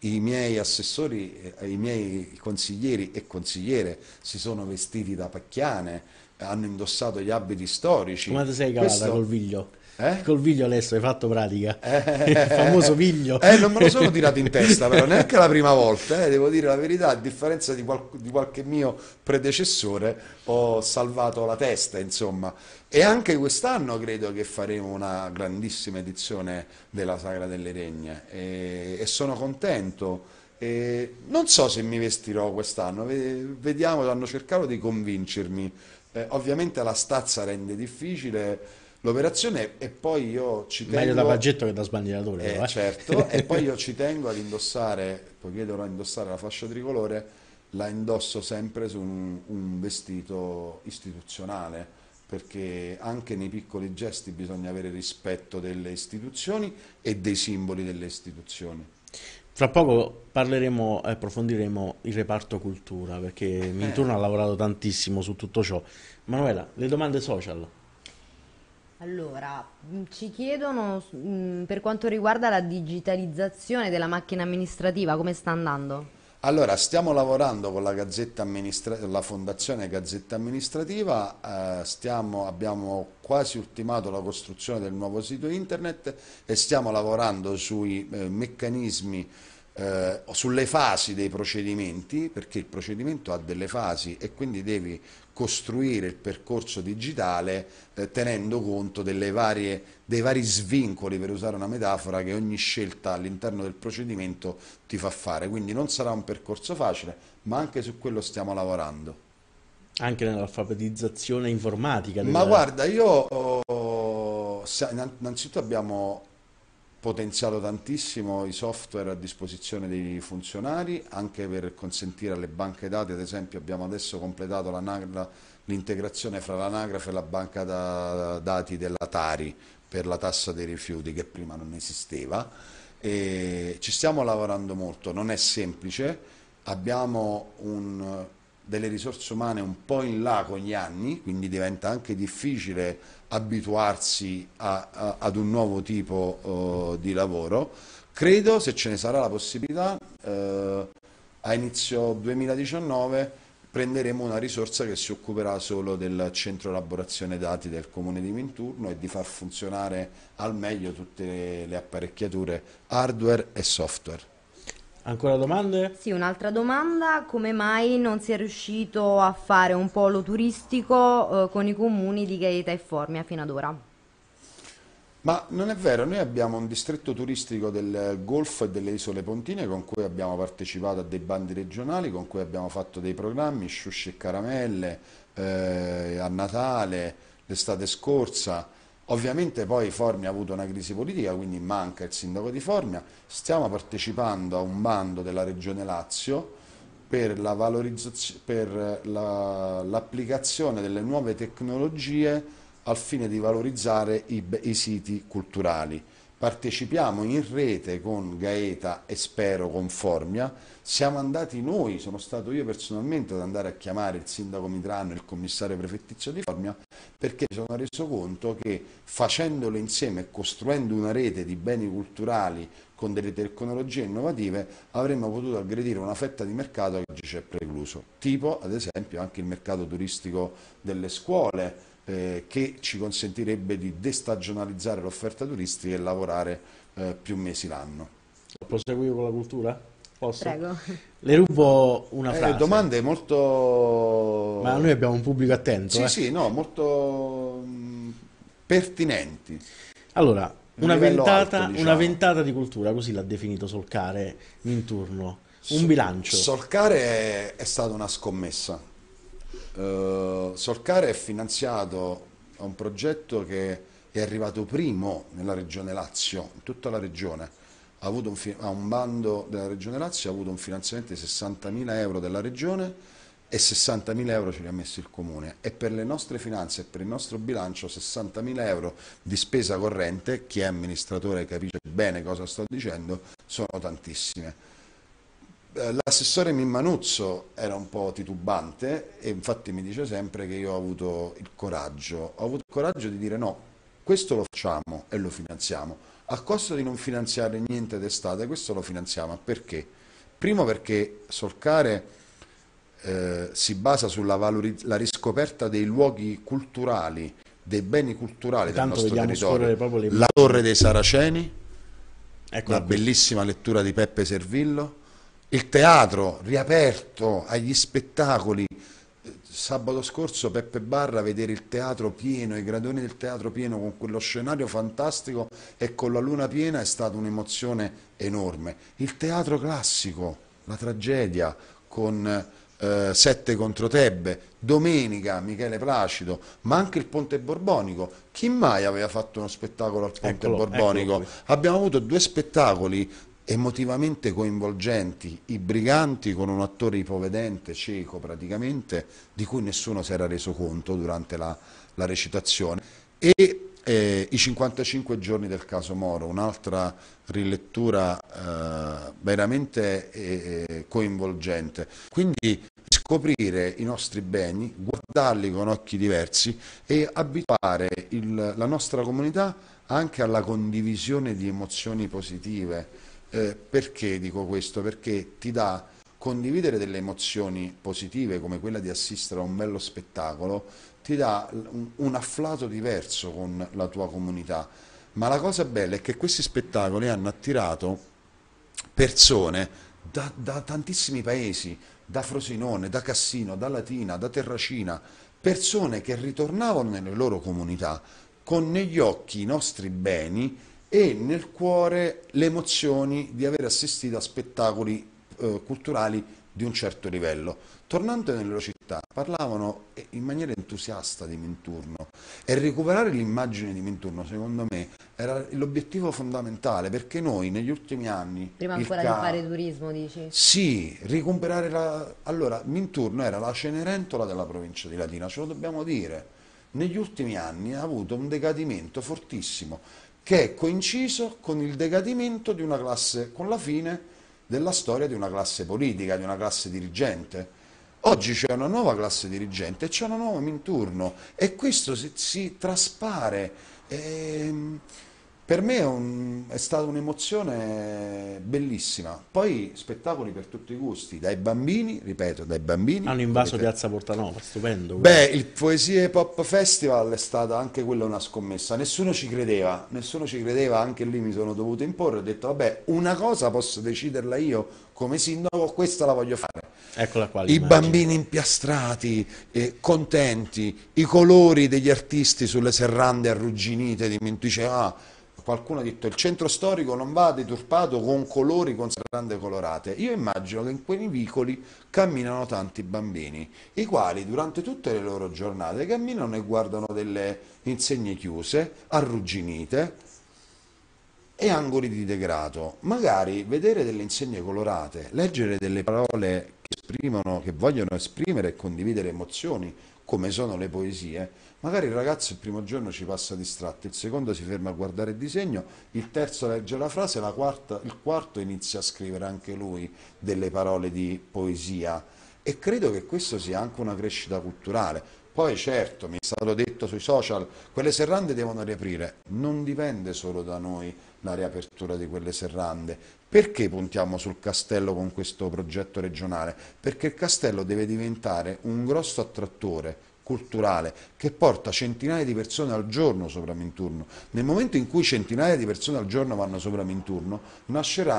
i miei assessori, eh, i miei consiglieri e consigliere si sono vestiti da pacchiane, hanno indossato gli abiti storici. Come ti sei cavata Questo... col viglio? Eh? Col viglio adesso hai fatto pratica. Eh, eh, eh il eh. famoso viglio. Eh, non me lo sono tirato in testa, però neanche la prima volta, eh, devo dire la verità, a differenza di, qual- di, qualche mio predecessore, ho salvato la testa, insomma. E anche quest'anno credo che faremo una grandissima edizione della Sagra delle Regne e, e sono contento. E non so se mi vestirò quest'anno, vediamo, hanno cercato di convincermi. ovviamente la stazza rende difficile l'operazione e poi io ci tengo... Meglio da baggetto che da sbandieratore. Eh, però, eh. Certo, e poi io ci tengo ad indossare, poiché dovrò indossare la fascia tricolore, la indosso sempre su un, un vestito istituzionale perché anche nei piccoli gesti bisogna avere rispetto delle istituzioni e dei simboli delle istituzioni. Fra poco parleremo e approfondiremo il reparto cultura perché Minturno eh. ha lavorato tantissimo su tutto ciò. Manuela, le domande social? Allora, mm, ci chiedono mh, mm, per quanto riguarda la digitalizzazione della macchina amministrativa, come sta andando? Allora, stiamo lavorando con la, la Fondazione Gazzetta Amministrativa, eh, stiamo, abbiamo quasi ultimato la costruzione del nuovo sito internet e stiamo lavorando sui eh, meccanismi eh, sulle fasi dei procedimenti, perché il procedimento ha delle fasi e quindi devi costruire il percorso digitale eh, tenendo conto varie, dei vari svincoli, per usare una metafora, che ogni scelta all'interno del procedimento ti fa fare. Quindi non sarà un percorso facile, ma anche su quello stiamo lavorando. Anche nell'alfabetizzazione informatica. Della... Ma guarda, io oh, innanzitutto abbiamo potenziato tantissimo i software a disposizione dei funzionari, anche per consentire alle banche dati, ad esempio abbiamo adesso completato l'integrazione fra l'anagrafe e la banca da dati della Tari per la tassa dei rifiuti che prima non esisteva. E ci stiamo lavorando molto, non è semplice, abbiamo un, delle risorse umane un po' in là con gli anni, quindi diventa anche difficile abituarsi a, a, ad un nuovo tipo uh, di lavoro. Credo, se ce ne sarà la possibilità, uh, a inizio 2019 prenderemo una risorsa che si occuperà solo del centro elaborazione dati del comune di Minturno e di far funzionare al meglio tutte le apparecchiature hardware e software. Ancora domande? Sì, un'altra domanda, come mai non si è riuscito a fare un polo turistico eh, con i comuni di Gaeta e Formia fino ad ora? Ma non è vero, noi abbiamo un distretto turistico del Golfo e delle isole Pontine con cui abbiamo partecipato a dei bandi regionali, con cui abbiamo fatto dei programmi, sciusci e caramelle, eh, a Natale, l'estate scorsa, Ovviamente poi Formia ha avuto una crisi politica, quindi manca il sindaco di Formia. Stiamo partecipando a un bando della Regione Lazio per eh, l'applicazione la la, delle nuove tecnologie al fine di valorizzare i, i siti culturali partecipiamo in rete con Gaeta e spero con Formia, siamo andati noi, sono stato io personalmente ad andare a chiamare il sindaco Mitrano e il commissario prefettizio di Formia perché mi sono reso conto che facendolo insieme e costruendo una rete di beni culturali con delle tecnologie innovative avremmo potuto aggredire una fetta di mercato che oggi c'è precluso, tipo ad esempio anche il mercato turistico delle scuole, eh, che ci consentirebbe di destagionalizzare l'offerta turistica e lavorare eh, più mesi l'anno. Proseguivo con la cultura? Posso? Prego. Le rubo una eh, frase. Eh, domande molto... Ma noi abbiamo un pubblico attento. Sì, eh. sì, no, molto mm, pertinenti. Allora, una ventata, alto, diciamo. una ventata, di cultura, così l'ha definito Solcare in turno. Un bilancio. Solcare è, è stata una scommessa Uh, Solcare è finanziato a un progetto che è arrivato primo nella regione Lazio, in tutta la regione, ha avuto un, a un bando della regione Lazio, ha avuto un finanziamento di 60.000 euro della regione e 60.000 euro ce li ha messi il comune e per le nostre finanze e per il nostro bilancio 60.000 euro di spesa corrente, chi è amministratore capisce bene cosa sto dicendo, sono tantissime. Eh, l'assessore Mimmanuzzo era un po' titubante e infatti mi dice sempre che io ho avuto il coraggio, ho avuto il coraggio di dire no, questo lo facciamo e lo finanziamo, a costo di non finanziare niente d'estate, questo lo finanziamo, perché? Primo perché Solcare eh, si basa sulla riscoperta dei luoghi culturali, dei beni culturali Intanto del nostro territorio, le... la Torre dei Saraceni, ecco la qui. bellissima lettura di Peppe Servillo, il teatro riaperto agli spettacoli. Eh, sabato scorso Peppe Barra vedere il teatro pieno, i gradoni del teatro pieno con quello scenario fantastico e con la luna piena è stata un'emozione enorme. Il teatro classico, la tragedia con eh, Sette contro Tebbe, Domenica Michele Placido, ma anche il Ponte Borbonico. Chi mai aveva fatto uno spettacolo al Ponte eccolo, Borbonico? Eccolo. Abbiamo avuto due spettacoli emotivamente coinvolgenti, i briganti con un attore ipovedente, cieco praticamente, di cui nessuno si era reso conto durante la, la recitazione, e eh, i 55 giorni del caso Moro, un'altra rilettura eh, veramente eh, eh, coinvolgente. Quindi scoprire i nostri beni, guardarli con occhi diversi e abituare il, la nostra comunità anche alla condivisione di emozioni positive eh, perché dico questo? Perché ti dà condividere delle emozioni positive come quella di assistere a un bello spettacolo, ti dà un, un afflato diverso con la tua comunità. Ma la cosa bella è che questi spettacoli hanno attirato persone da, da, tantissimi paesi, da Frosinone, da Cassino, da Latina, da Terracina, persone che ritornavano nelle loro comunità con negli occhi i nostri beni e nel cuore le emozioni di aver assistito a spettacoli eh, culturali di un certo livello. Tornando nelle loro città, parlavano eh, in maniera entusiasta di Minturno e recuperare l'immagine di Minturno, secondo me, era l'obiettivo fondamentale perché noi negli ultimi anni... Prima ancora ca... di fare turismo, dici? Sì, recuperare la... Allora, Minturno era la Cenerentola della provincia di Latina, ce lo dobbiamo dire. Negli ultimi anni ha avuto un decadimento fortissimo che è coinciso con il decadimento di una classe, con la fine della storia di una classe politica, di una classe dirigente. Oggi c'è una nuova classe dirigente, c'è una nuova minturno e questo si, si traspare. Ehm, per me è, un, è stata un'emozione bellissima. Poi spettacoli per tutti i gusti, dai bambini, ripeto, dai bambini. Hanno invaso ripeto. Piazza Portanova, stupendo. Beh, il Poesie Pop Festival è stata anche quella una scommessa. Nessuno ci credeva, nessuno ci credeva, anche lì mi sono dovuto imporre. Ho detto, vabbè, una cosa posso deciderla io come sindaco, questa la voglio fare. Eccola qua. I immagini. bambini impiastrati, eh, contenti, i colori degli artisti sulle serrande arrugginite di Menticea. Ah, qualcuno ha detto il centro storico non va deturpato con colori, con grande colorate. Io immagino che in quei vicoli camminano tanti bambini, i quali durante tutte le loro giornate camminano e guardano delle insegne chiuse, arrugginite e angoli di degrado. Magari vedere delle insegne colorate, leggere delle parole che esprimono, che vogliono esprimere e condividere emozioni, come sono le poesie, Magari il ragazzo il primo giorno ci passa distratto, il secondo si ferma a guardare il disegno, il terzo legge la frase, la quarta, il quarto inizia a scrivere anche lui delle parole di poesia. E credo che questo sia anche una crescita culturale. Poi certo, mi è stato detto sui social, quelle serrande devono riaprire. Non dipende solo da noi la riapertura di quelle serrande. Perché puntiamo sul castello con questo progetto regionale? Perché il castello deve diventare un grosso attrattore culturale che porta centinaia di persone al giorno sopra Minturno. Nel momento in cui centinaia di persone al giorno vanno sopra Minturno, nascerà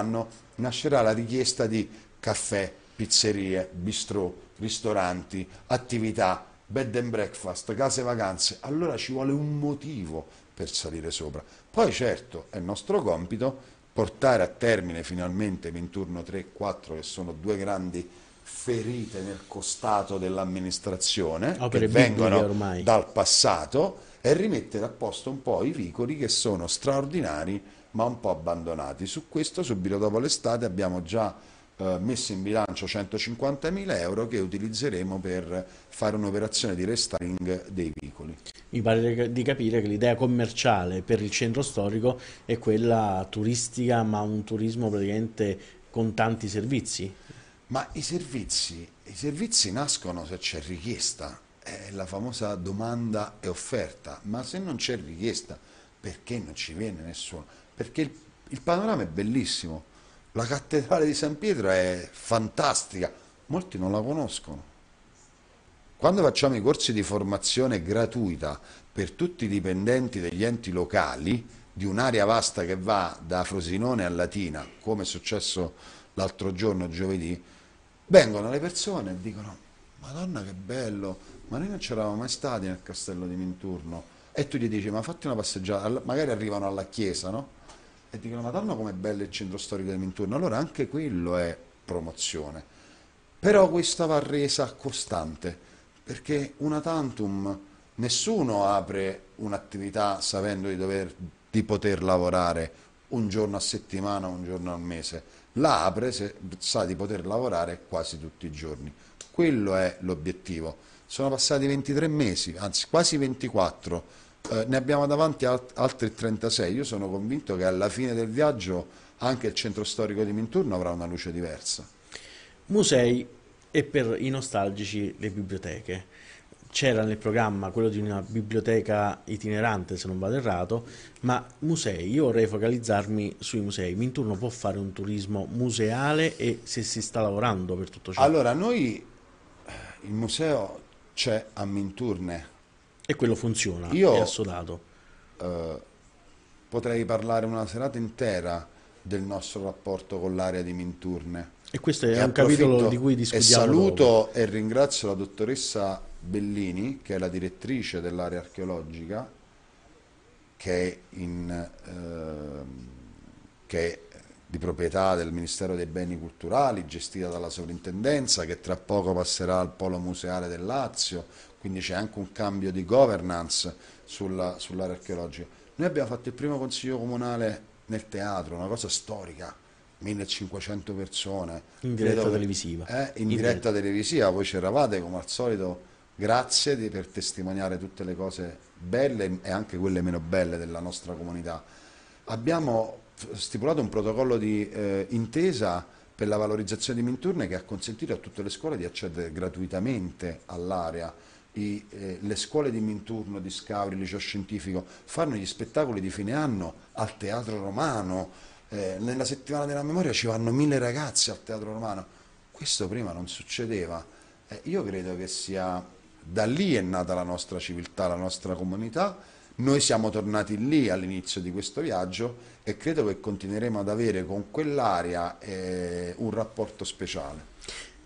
la richiesta di caffè, pizzerie, bistrò, ristoranti, attività, bed and breakfast, case vacanze. Allora ci vuole un motivo per salire sopra. Poi certo è nostro compito portare a termine finalmente Minturno 3 e 4 che sono due grandi ferite nel costato dell'amministrazione oh, che vengono dal passato e rimettere a posto un po' i vicoli che sono straordinari ma un po' abbandonati. Su questo subito dopo l'estate abbiamo già eh, messo in bilancio 150.000 euro che utilizzeremo per fare un'operazione di restyling dei vicoli. Mi pare di capire che l'idea commerciale per il centro storico è quella turistica ma un turismo praticamente con tanti servizi? Ma i servizi, i servizi nascono se c'è richiesta, è la famosa domanda e offerta, ma se non c'è richiesta perché non ci viene nessuno? Perché il, il panorama è bellissimo, la cattedrale di San Pietro è fantastica, molti non la conoscono. Quando facciamo i corsi di formazione gratuita per tutti i dipendenti degli enti locali, di un'area vasta che va da Frosinone a Latina, come è successo l'altro giorno, giovedì, vengono le persone e dicono Madonna che bello, ma noi non c'eravamo mai stati nel castello di Minturno. E tu gli dici, ma fatti una passeggiata, magari arrivano alla chiesa, no? E dicono, Madonna com'è bello il centro storico di Minturno. Allora anche quello è promozione. Però questa va resa costante, perché una tantum, nessuno apre un'attività sapendo di, dover, di poter lavorare un giorno a settimana, un giorno al mese la apre se sa di poter lavorare quasi tutti i giorni. Quello è l'obiettivo. Sono passati 23 mesi, anzi quasi 24, eh, ne abbiamo davanti alt altri 36. Io sono convinto che alla fine del viaggio anche il centro storico di Minturno avrà una luce diversa. Musei e per i nostalgici le biblioteche c'era nel programma quello di una biblioteca itinerante, se non vado errato, ma musei, io vorrei focalizzarmi sui musei. Minturno può fare un turismo museale e se si sta lavorando per tutto ciò? Allora, noi il museo c'è a Minturne. E quello funziona, io, è assodato. Eh, potrei parlare una serata intera del nostro rapporto con l'area di Minturne. E questo è e un capitolo di cui discutiamo. E saluto dopo. e ringrazio la dottoressa Bellini, che è la direttrice dell'area archeologica, che è, in, eh, che è di proprietà del Ministero dei Beni Culturali, gestita dalla Sovrintendenza, che tra poco passerà al Polo Museale del Lazio, quindi c'è anche un cambio di governance sull'area archeologica. Noi abbiamo fatto il primo consiglio comunale nel teatro, una cosa storica, 1500 persone. In diretta Credo televisiva. Eh, in, in diretta, diretta televisiva, voi c'eravate come al solito Grazie di, per testimoniare tutte le cose belle e anche quelle meno belle della nostra comunità. Abbiamo stipulato un protocollo di eh, intesa per la valorizzazione di Minturne che ha consentito a tutte le scuole di accedere gratuitamente all'area. I, eh, le scuole di Minturno, di Scauri, Liceo Scientifico fanno gli spettacoli di fine anno al Teatro Romano, eh, nella settimana della memoria ci vanno mille ragazzi al Teatro Romano, questo prima non succedeva, eh, io credo che sia da lì è nata la nostra civiltà, la nostra comunità. Noi siamo tornati lì all'inizio di questo viaggio e credo che continueremo ad avere con quell'area eh, un rapporto speciale.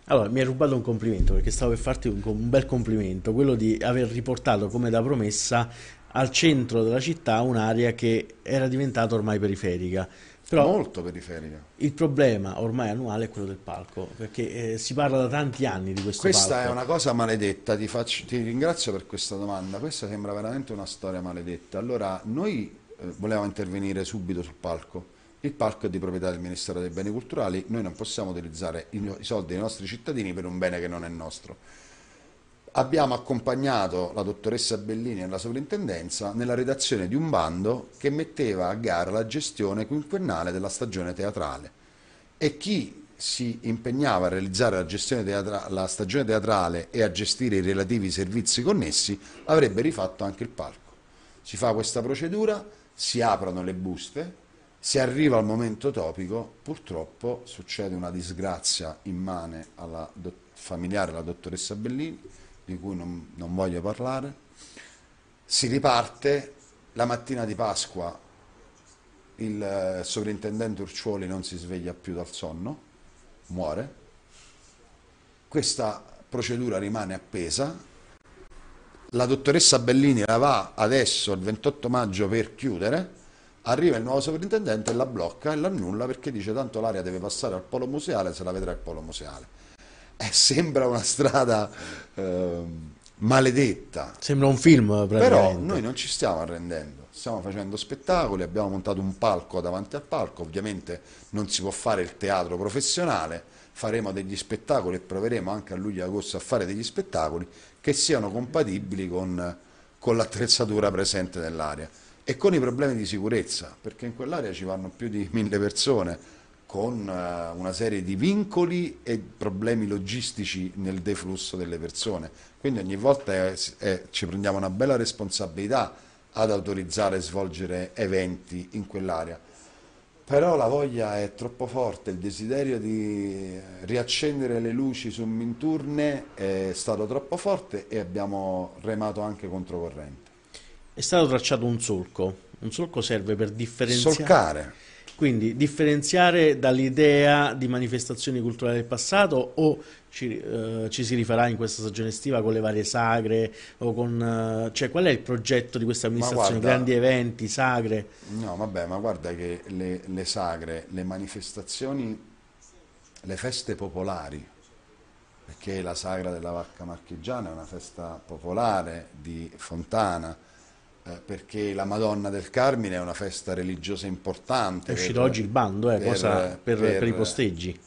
Allora, mi hai rubato un complimento perché stavo per farti un, un bel complimento, quello di aver riportato come da promessa al centro della città un'area che era diventata ormai periferica. Però Molto periferica. Il problema ormai annuale è quello del palco, perché eh, si parla da tanti anni di questo questa palco. è una cosa maledetta, ti, faccio, ti, ringrazio per questa domanda, questa sembra veramente una storia maledetta. Allora, noi eh, volevamo intervenire subito sul palco, il palco è di proprietà del Ministero dei Beni Culturali, noi non possiamo utilizzare i, i soldi dei nostri cittadini per un bene che non è nostro abbiamo accompagnato la dottoressa Bellini e la sovrintendenza nella redazione di un bando che metteva a gara la gestione quinquennale della stagione teatrale e chi si impegnava a realizzare la, teatra la stagione teatrale e a gestire i relativi servizi connessi avrebbe rifatto anche il palco. Si fa questa procedura, si aprono le buste, si arriva al momento topico, purtroppo succede una disgrazia immane alla familiare, alla dottoressa Bellini, di cui non, non voglio parlare, si riparte la mattina di Pasqua, il eh, sovrintendente Urciuoli non si sveglia più dal sonno, muore, questa procedura rimane appesa, la dottoressa Bellini la va adesso il 28 maggio per chiudere, arriva il nuovo sovrintendente e la blocca e l'annulla perché dice tanto l'aria deve passare al polo museale se la vedrà al polo museale eh, sembra una strada eh, maledetta. Sembra un film, Però noi non ci stiamo arrendendo, stiamo facendo spettacoli, abbiamo montato un palco davanti al palco, ovviamente non si può fare il teatro professionale, faremo degli spettacoli e proveremo anche a luglio e agosto a fare degli spettacoli che siano compatibili con, con l'attrezzatura presente nell'area e con i problemi di sicurezza, perché in quell'area ci vanno più di mille persone con eh, una serie di vincoli e problemi logistici nel deflusso delle persone. Quindi ogni volta è, è, ci prendiamo una bella responsabilità ad autorizzare e svolgere eventi in quell'area. Però la voglia è troppo forte, il desiderio di riaccendere le luci su Minturne è stato troppo forte e abbiamo remato anche controcorrente. È stato tracciato un solco. Un solco serve per differenziare. Solcare quindi differenziare dall'idea di manifestazioni culturali del passato o ci, eh, ci, si rifarà in questa stagione estiva con le varie sagre o con... Eh, cioè qual è il progetto di questa amministrazione? Guarda, Grandi eventi, sagre? No, vabbè, ma guarda che le, le sagre, le manifestazioni, le feste popolari, perché la sagra della vacca marchigiana è una festa popolare di Fontana, eh, perché la Madonna del Carmine è una festa religiosa importante. È uscito per, oggi il bando eh, per, per, per, i posteggi.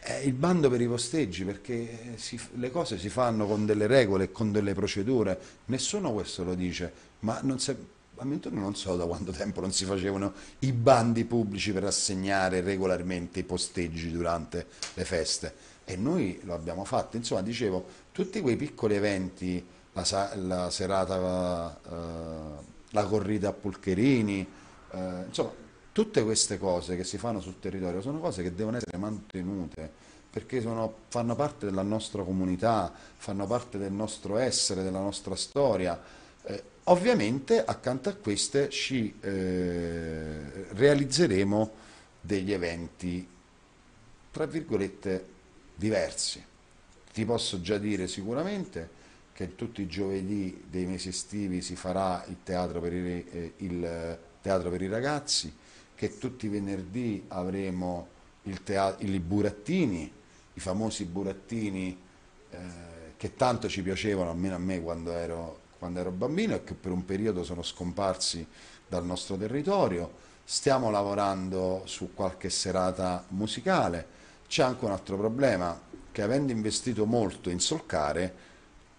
Eh, il bando per i posteggi perché eh, si, le cose si fanno con delle regole e con delle procedure. Nessuno questo lo dice, ma non si, a Mentone non so da quanto tempo non si facevano i bandi pubblici per assegnare regolarmente i posteggi durante le feste. E noi lo abbiamo fatto. Insomma, dicevo, tutti quei piccoli eventi la, la serata, eh, la corrida a Pulcherini, eh, insomma tutte queste cose che si fanno sul territorio sono cose che devono essere mantenute perché sono, fanno parte della nostra comunità, fanno parte del nostro essere, della nostra storia. Eh, ovviamente accanto a queste ci eh, realizzeremo degli eventi, tra virgolette, diversi. Ti posso già dire sicuramente che tutti i giovedì dei mesi estivi si farà il teatro per i, eh, il eh, teatro per i ragazzi, che tutti i venerdì avremo il teatro, i burattini, i famosi burattini eh, che tanto ci piacevano, almeno a me quando ero, quando ero bambino, e che per un periodo sono scomparsi dal nostro territorio. Stiamo lavorando su qualche serata musicale. C'è anche un altro problema, che avendo investito molto in solcare,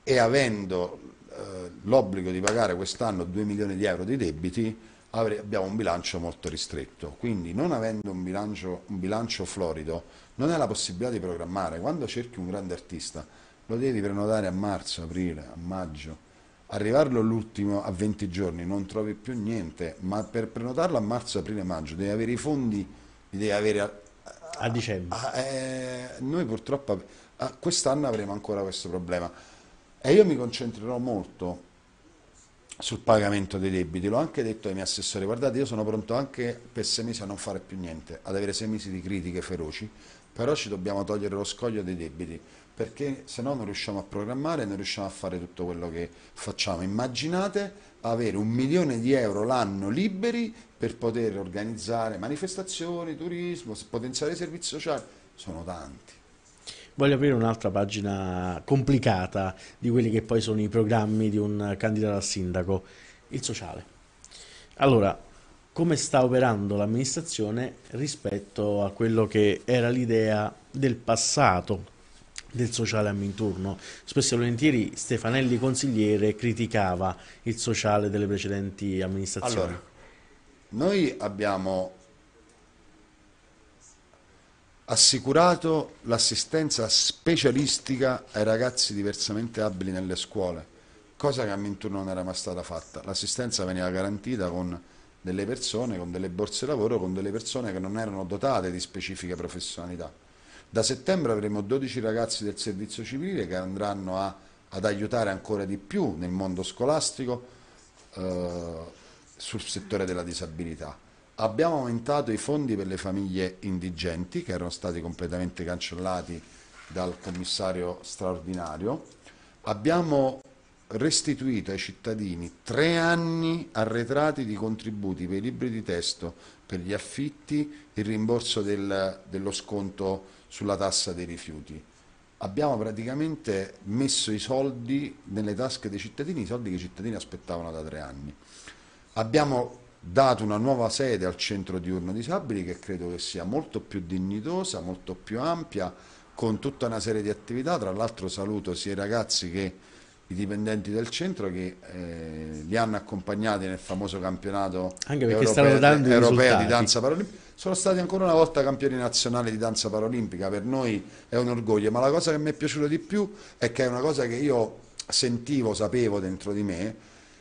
e avendo eh, l'obbligo di pagare quest'anno 2 milioni di euro di debiti abbiamo un bilancio molto ristretto, quindi non avendo un bilancio, un bilancio florido non è la possibilità di programmare, quando cerchi un grande artista lo devi prenotare a marzo, aprile, a maggio, arrivarlo l'ultimo a 20 giorni non trovi più niente, ma per prenotarlo a marzo, aprile, maggio devi avere i fondi, devi avere a, a, a dicembre. A, eh, noi purtroppo quest'anno avremo ancora questo problema. E io mi concentrerò molto sul pagamento dei debiti, l'ho anche detto ai miei assessori, guardate io sono pronto anche per sei mesi a non fare più niente, ad avere sei mesi di critiche feroci, però ci dobbiamo togliere lo scoglio dei debiti, perché se no non riusciamo a programmare, non riusciamo a fare tutto quello che facciamo. Immaginate avere un milione di euro l'anno liberi per poter organizzare manifestazioni, turismo, potenziare i servizi sociali, sono tanti voglio aprire un'altra pagina complicata di quelli che poi sono i programmi di un candidato a sindaco, il sociale. Allora, come sta operando l'amministrazione rispetto a quello che era l'idea del passato del sociale a Minturno? Spesso e volentieri Stefanelli consigliere criticava il sociale delle precedenti amministrazioni. Allora, noi abbiamo assicurato l'assistenza specialistica ai ragazzi diversamente abili nelle scuole, cosa che a Mintur non era mai stata fatta. L'assistenza veniva garantita con delle persone, con delle borse lavoro, con delle persone che non erano dotate di specifiche professionalità. Da settembre avremo 12 ragazzi del servizio civile che andranno a, ad aiutare ancora di più nel mondo scolastico eh, sul settore della disabilità Abbiamo aumentato i fondi per le famiglie indigenti che erano stati completamente cancellati dal commissario straordinario. Abbiamo restituito ai cittadini tre anni arretrati di contributi per i libri di testo, per gli affitti, il rimborso del, dello sconto sulla tassa dei rifiuti. Abbiamo praticamente messo i soldi nelle tasche dei cittadini, i soldi che i cittadini aspettavano da tre anni. Abbiamo dato una nuova sede al centro diurno disabili che credo che sia molto più dignitosa, molto più ampia, con tutta una serie di attività, tra l'altro saluto sia i ragazzi che i dipendenti del centro che eh, li hanno accompagnati nel famoso campionato europeo, europeo di danza paralimpica. Sono stati ancora una volta campioni nazionali di danza paralimpica, per noi è un orgoglio, ma la cosa che mi è piaciuta di più è che è una cosa che io sentivo, sapevo dentro di me,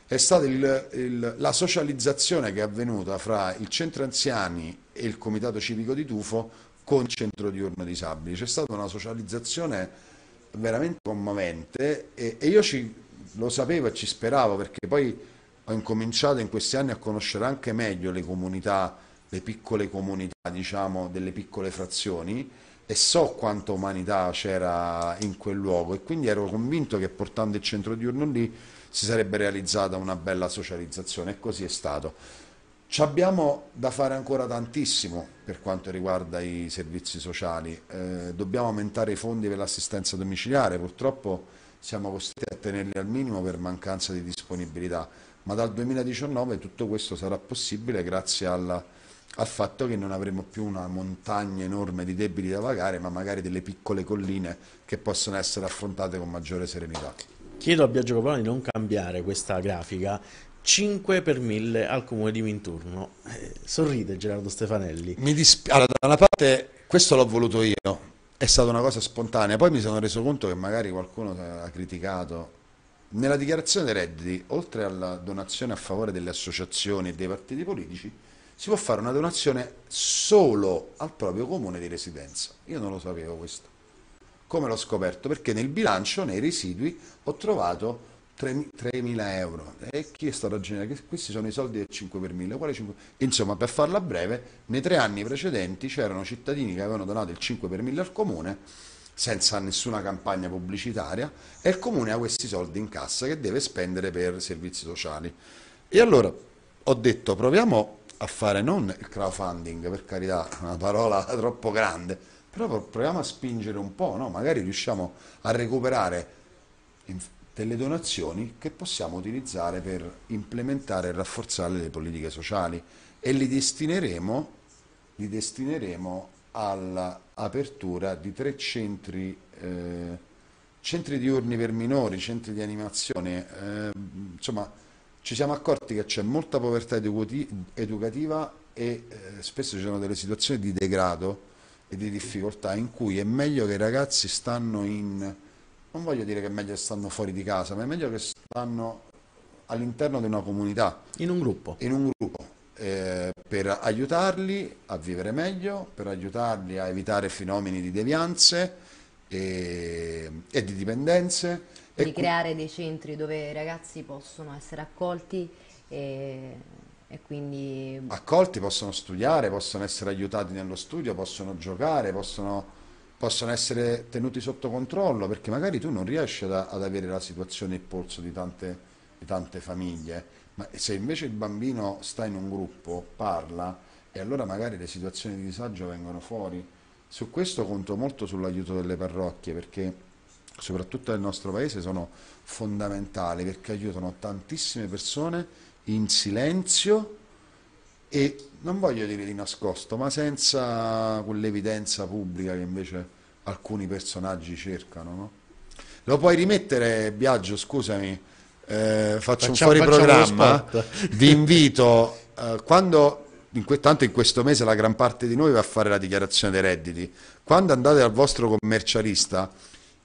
è stata il, il, la socializzazione che è avvenuta fra il centro anziani e il comitato civico di Tufo con il centro diurno disabili. C'è stata una socializzazione veramente commovente e, e io ci, lo sapevo e ci speravo perché poi ho incominciato in questi anni a conoscere anche meglio le comunità, le piccole comunità, diciamo, delle piccole frazioni e so quanta umanità c'era in quel luogo e quindi ero convinto che portando il centro diurno lì si sarebbe realizzata una bella socializzazione e così è stato. Ci abbiamo da fare ancora tantissimo per quanto riguarda i servizi sociali, eh, dobbiamo aumentare i fondi per l'assistenza domiciliare, purtroppo siamo costretti a tenerli al minimo per mancanza di disponibilità, ma dal 2019 tutto questo sarà possibile grazie alla al fatto che non avremo più una montagna enorme di debiti da pagare, ma magari delle piccole colline che possono essere affrontate con maggiore serenità. Chiedo a Biagio Copolano di non cambiare questa grafica 5 per 1000 al comune di Minturno. Eh, sorride Gerardo Stefanelli. Mi disp- allora, da una parte questo l'ho voluto io, è stata una cosa spontanea, poi mi sono reso conto che magari qualcuno ha criticato. Nella dichiarazione dei redditi, oltre alla donazione a favore delle associazioni e dei partiti politici, si può fare una donazione solo al proprio comune di residenza. Io non lo sapevo questo. Come l'ho scoperto? Perché nel bilancio, nei residui, ho trovato 3.000 euro. E chi è stato a generare? Questi sono i soldi del 5 per 1000. Quale 5? Insomma, per farla breve, nei tre anni precedenti c'erano cittadini che avevano donato il 5 per 1000 al comune senza nessuna campagna pubblicitaria e il comune ha questi soldi in cassa che deve spendere per servizi sociali. E allora ho detto proviamo a fare non il crowdfunding, per carità, una parola troppo grande, però proviamo a spingere un po', no? magari riusciamo a recuperare delle donazioni che possiamo utilizzare per implementare e rafforzare le politiche sociali e li destineremo, li destineremo all'apertura di tre centri, eh, centri diurni per minori, centri di animazione, eh, insomma ci siamo accorti che c'è molta povertà educativa e eh, spesso ci sono delle situazioni di degrado e di difficoltà in cui è meglio che i ragazzi stanno in, non voglio dire che è meglio che stanno fuori di casa, ma è meglio che stanno all'interno di una comunità. In un gruppo. In un gruppo. Eh, per aiutarli a vivere meglio, per aiutarli a evitare fenomeni di devianze e, e di dipendenze. Di e creare dei centri dove i ragazzi possono essere accolti e e quindi... Accolti possono studiare, possono essere aiutati nello studio, possono giocare, possono, possono essere tenuti sotto controllo perché magari tu non riesci ad, ad avere la situazione e il polso di tante, di tante famiglie, ma se invece il bambino sta in un gruppo, parla e allora magari le situazioni di disagio vengono fuori. Su questo conto molto sull'aiuto delle parrocchie perché soprattutto nel nostro paese sono fondamentali perché aiutano tantissime persone in silenzio e non voglio dire di nascosto, ma senza quell'evidenza pubblica che invece alcuni personaggi cercano. No? Lo puoi rimettere, Biagio, scusami, eh, faccio facciamo, un fuori programma, vi invito, eh, quando, in que, tanto in questo mese la gran parte di noi va a fare la dichiarazione dei redditi, quando andate al vostro commercialista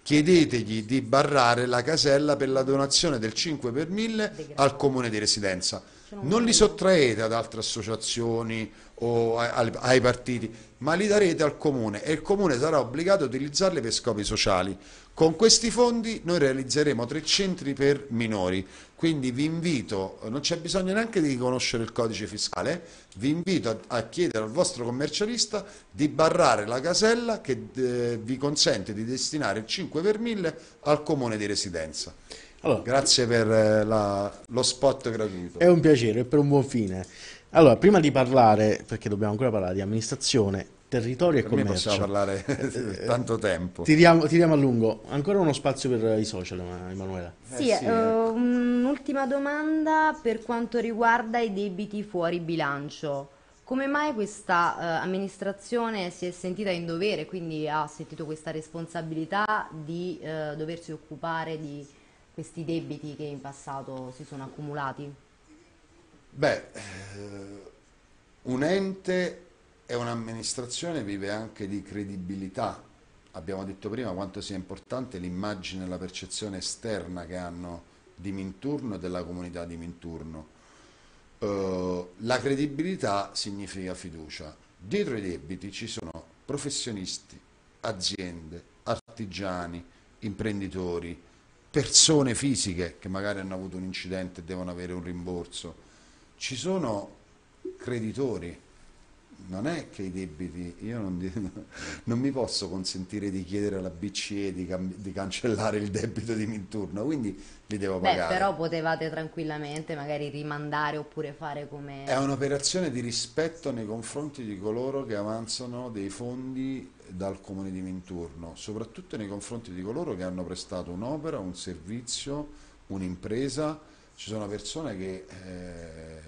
chiedetegli di barrare la casella per la donazione del 5 per 1000 al comune di residenza. Non li sottraete ad altre associazioni o ai, partiti, ma li darete al comune e il comune sarà obbligato a utilizzarli per scopi sociali. Con questi fondi noi realizzeremo tre centri per minori, quindi vi invito, non c'è bisogno neanche di conoscere il codice fiscale, vi invito a, a chiedere al vostro commercialista di barrare la casella che eh, vi consente di destinare il 5 per 1000 al comune di residenza. Allora, Grazie per eh, la, lo spot gratuito. È un piacere, è per un buon fine. Allora, prima di parlare, perché dobbiamo ancora parlare di amministrazione, territori e per commercio. possiamo parlare eh, tanto tempo. Tiriamo, tiriamo, a lungo. Ancora uno spazio per i social, Emanuela. Eh, eh, sì, eh sì. Uh, un'ultima domanda per quanto riguarda i debiti fuori bilancio. Come mai questa uh, amministrazione si è sentita in dovere, quindi ha sentito questa responsabilità di uh, doversi occupare di questi debiti che in passato si sono accumulati? Beh, un ente è un'amministrazione vive anche di credibilità. Abbiamo detto prima quanto sia importante l'immagine e la percezione esterna che hanno di Minturno e della comunità di Minturno. Uh, la credibilità significa fiducia. Dietro i debiti ci sono professionisti, aziende, artigiani, imprenditori, persone fisiche che magari hanno avuto un incidente e devono avere un rimborso. Ci sono creditori non è che i debiti, io non, non mi posso consentire di chiedere alla BCE di, di cancellare il debito di Minturno, quindi li devo Beh, pagare. però potevate tranquillamente magari rimandare oppure fare come... È un'operazione di rispetto nei confronti di coloro che avanzano dei fondi dal comune di Minturno, soprattutto nei confronti di coloro che hanno prestato un'opera, un servizio, un'impresa. Ci sono persone che eh,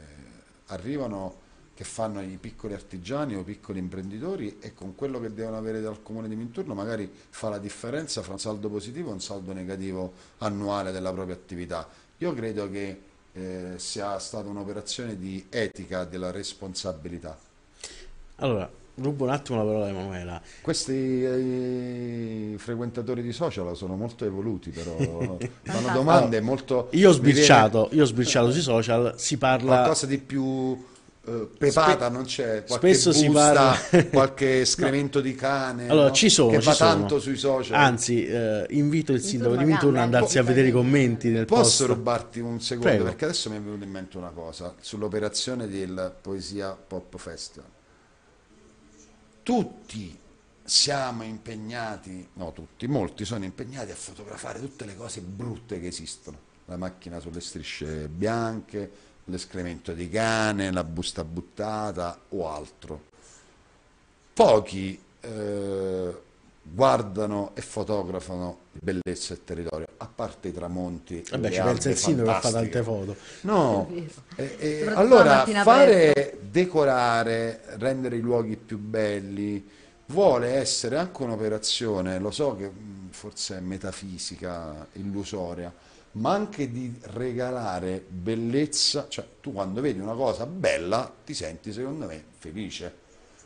arrivano che fanno i piccoli artigiani o i piccoli imprenditori e con quello che devono avere dal comune di Minturno magari fa la differenza fra un saldo positivo e un saldo negativo annuale della propria attività. Io credo che eh, sia stata un'operazione di etica della responsabilità. Allora, rubo un attimo la parola a Emanuela. Questi eh, frequentatori di social sono molto evoluti, però fanno domande molto. Io ho sbirciato, viene... io ho sbirciato sui social, si parla. Qualcosa di più eh, pepata, Spe- non c'è qualche spesso busta, si parla... qualche escremento no. di cane allora, no? ci sono, che ci va sono. tanto sui social. Anzi, eh, invito il sindaco di Minturno ad andarsi a vedere i commenti del posso posto. rubarti un secondo Prego. perché adesso mi è venuto in mente una cosa sull'operazione del Poesia Pop Festival. Tutti siamo impegnati, no tutti, molti sono impegnati a fotografare tutte le cose brutte che esistono, la macchina sulle strisce bianche, l'escremento di cane, la busta buttata o altro. Pochi eh, guardano e fotografano bellezza e territorio, a parte i tramonti. Vabbè, ci pensa il sindaco che fa tante foto. No, eh, eh, allora fare, aperta. decorare, rendere i luoghi più belli, vuole essere anche un'operazione, lo so che forse è metafisica, illusoria, ma anche di regalare bellezza, cioè tu quando vedi una cosa bella ti senti secondo me felice.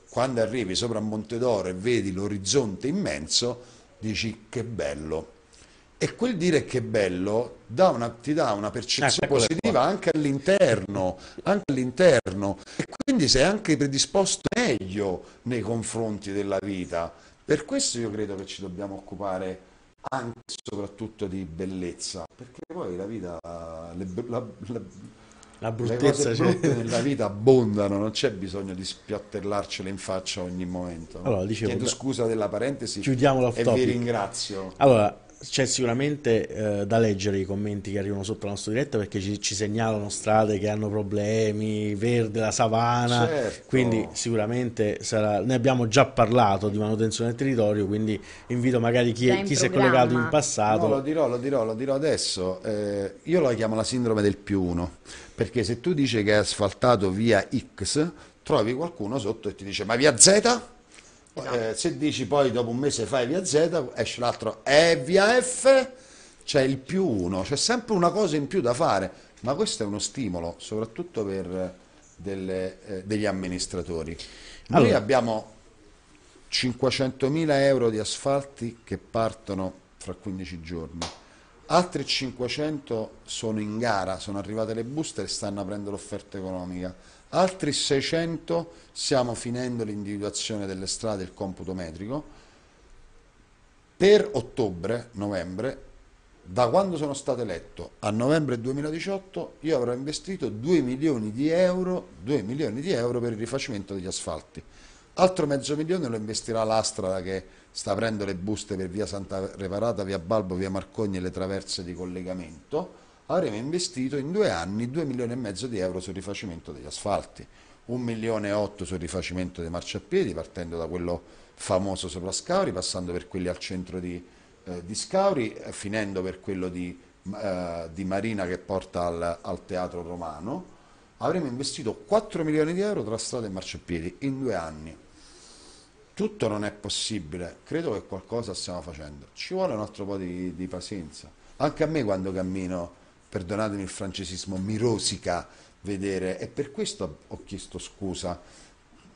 Quando arrivi sopra Monte d'Oro e vedi l'orizzonte immenso, dici che bello. E quel dire che bello dà una, ti dà una percezione eh, positiva anche all'interno, anche all'interno. E quindi sei anche predisposto meglio nei confronti della vita. Per questo io credo che ci dobbiamo occupare anche e soprattutto di bellezza, perché poi la vita, le, la, la, la bruttezza le cioè... nella vita abbondano, non c'è bisogno di spiattellarcele in faccia ogni momento. Allora, dicevo, Chiedo scusa della parentesi chiudiamo e topic. vi ringrazio. Allora, c'è sicuramente eh, da leggere i commenti che arrivano sotto la nostra diretta perché ci, ci segnalano strade che hanno problemi, verde, la savana, certo. quindi sicuramente sarà, ne abbiamo già parlato di manutenzione del territorio, quindi invito magari chi, chi si è collegato in passato. No, lo dirò, lo dirò, lo dirò adesso, eh, io la chiamo la sindrome del più uno, perché se tu dici che hai asfaltato via X, trovi qualcuno sotto e ti dice ma via Z? Esatto. Eh, se dici poi dopo un mese fai via Z, esce l'altro E via F, c'è il più uno, c'è sempre una cosa in più da fare, ma questo è uno stimolo, soprattutto per eh, delle, eh, degli amministratori. Noi allora. abbiamo 500.000 euro di asfalti che partono fra 15 giorni, altri 500 sono in gara, sono arrivate le buste e stanno aprendo l'offerta economica altri 600 stiamo finendo l'individuazione delle strade e il computo metrico. Per ottobre, novembre, da quando sono stato eletto a novembre 2018 io avrò investito 2 milioni di euro, 2 milioni di euro per il rifacimento degli asfalti. Altro mezzo milione lo investirà l'Astra che sta aprendo le buste per via Santa Reparata, via Balbo, via Marcogni e le traverse di collegamento avremo investito in due anni 2 milioni e mezzo di euro sul rifacimento degli asfalti, 1 milione e 8 sul rifacimento dei marciapiedi, partendo da quello famoso sopra Scauri, passando per quelli al centro di, eh, di Scauri, finendo per quello di, eh, di Marina che porta al, al, Teatro Romano. Avremo investito 4 milioni di euro tra strada e marciapiedi in due anni. Tutto non è possibile, credo che qualcosa stiamo facendo. Ci vuole un altro po' di, di pazienza. Anche a me quando cammino perdonatemi il francesismo, mi rosica vedere e per questo ho chiesto scusa,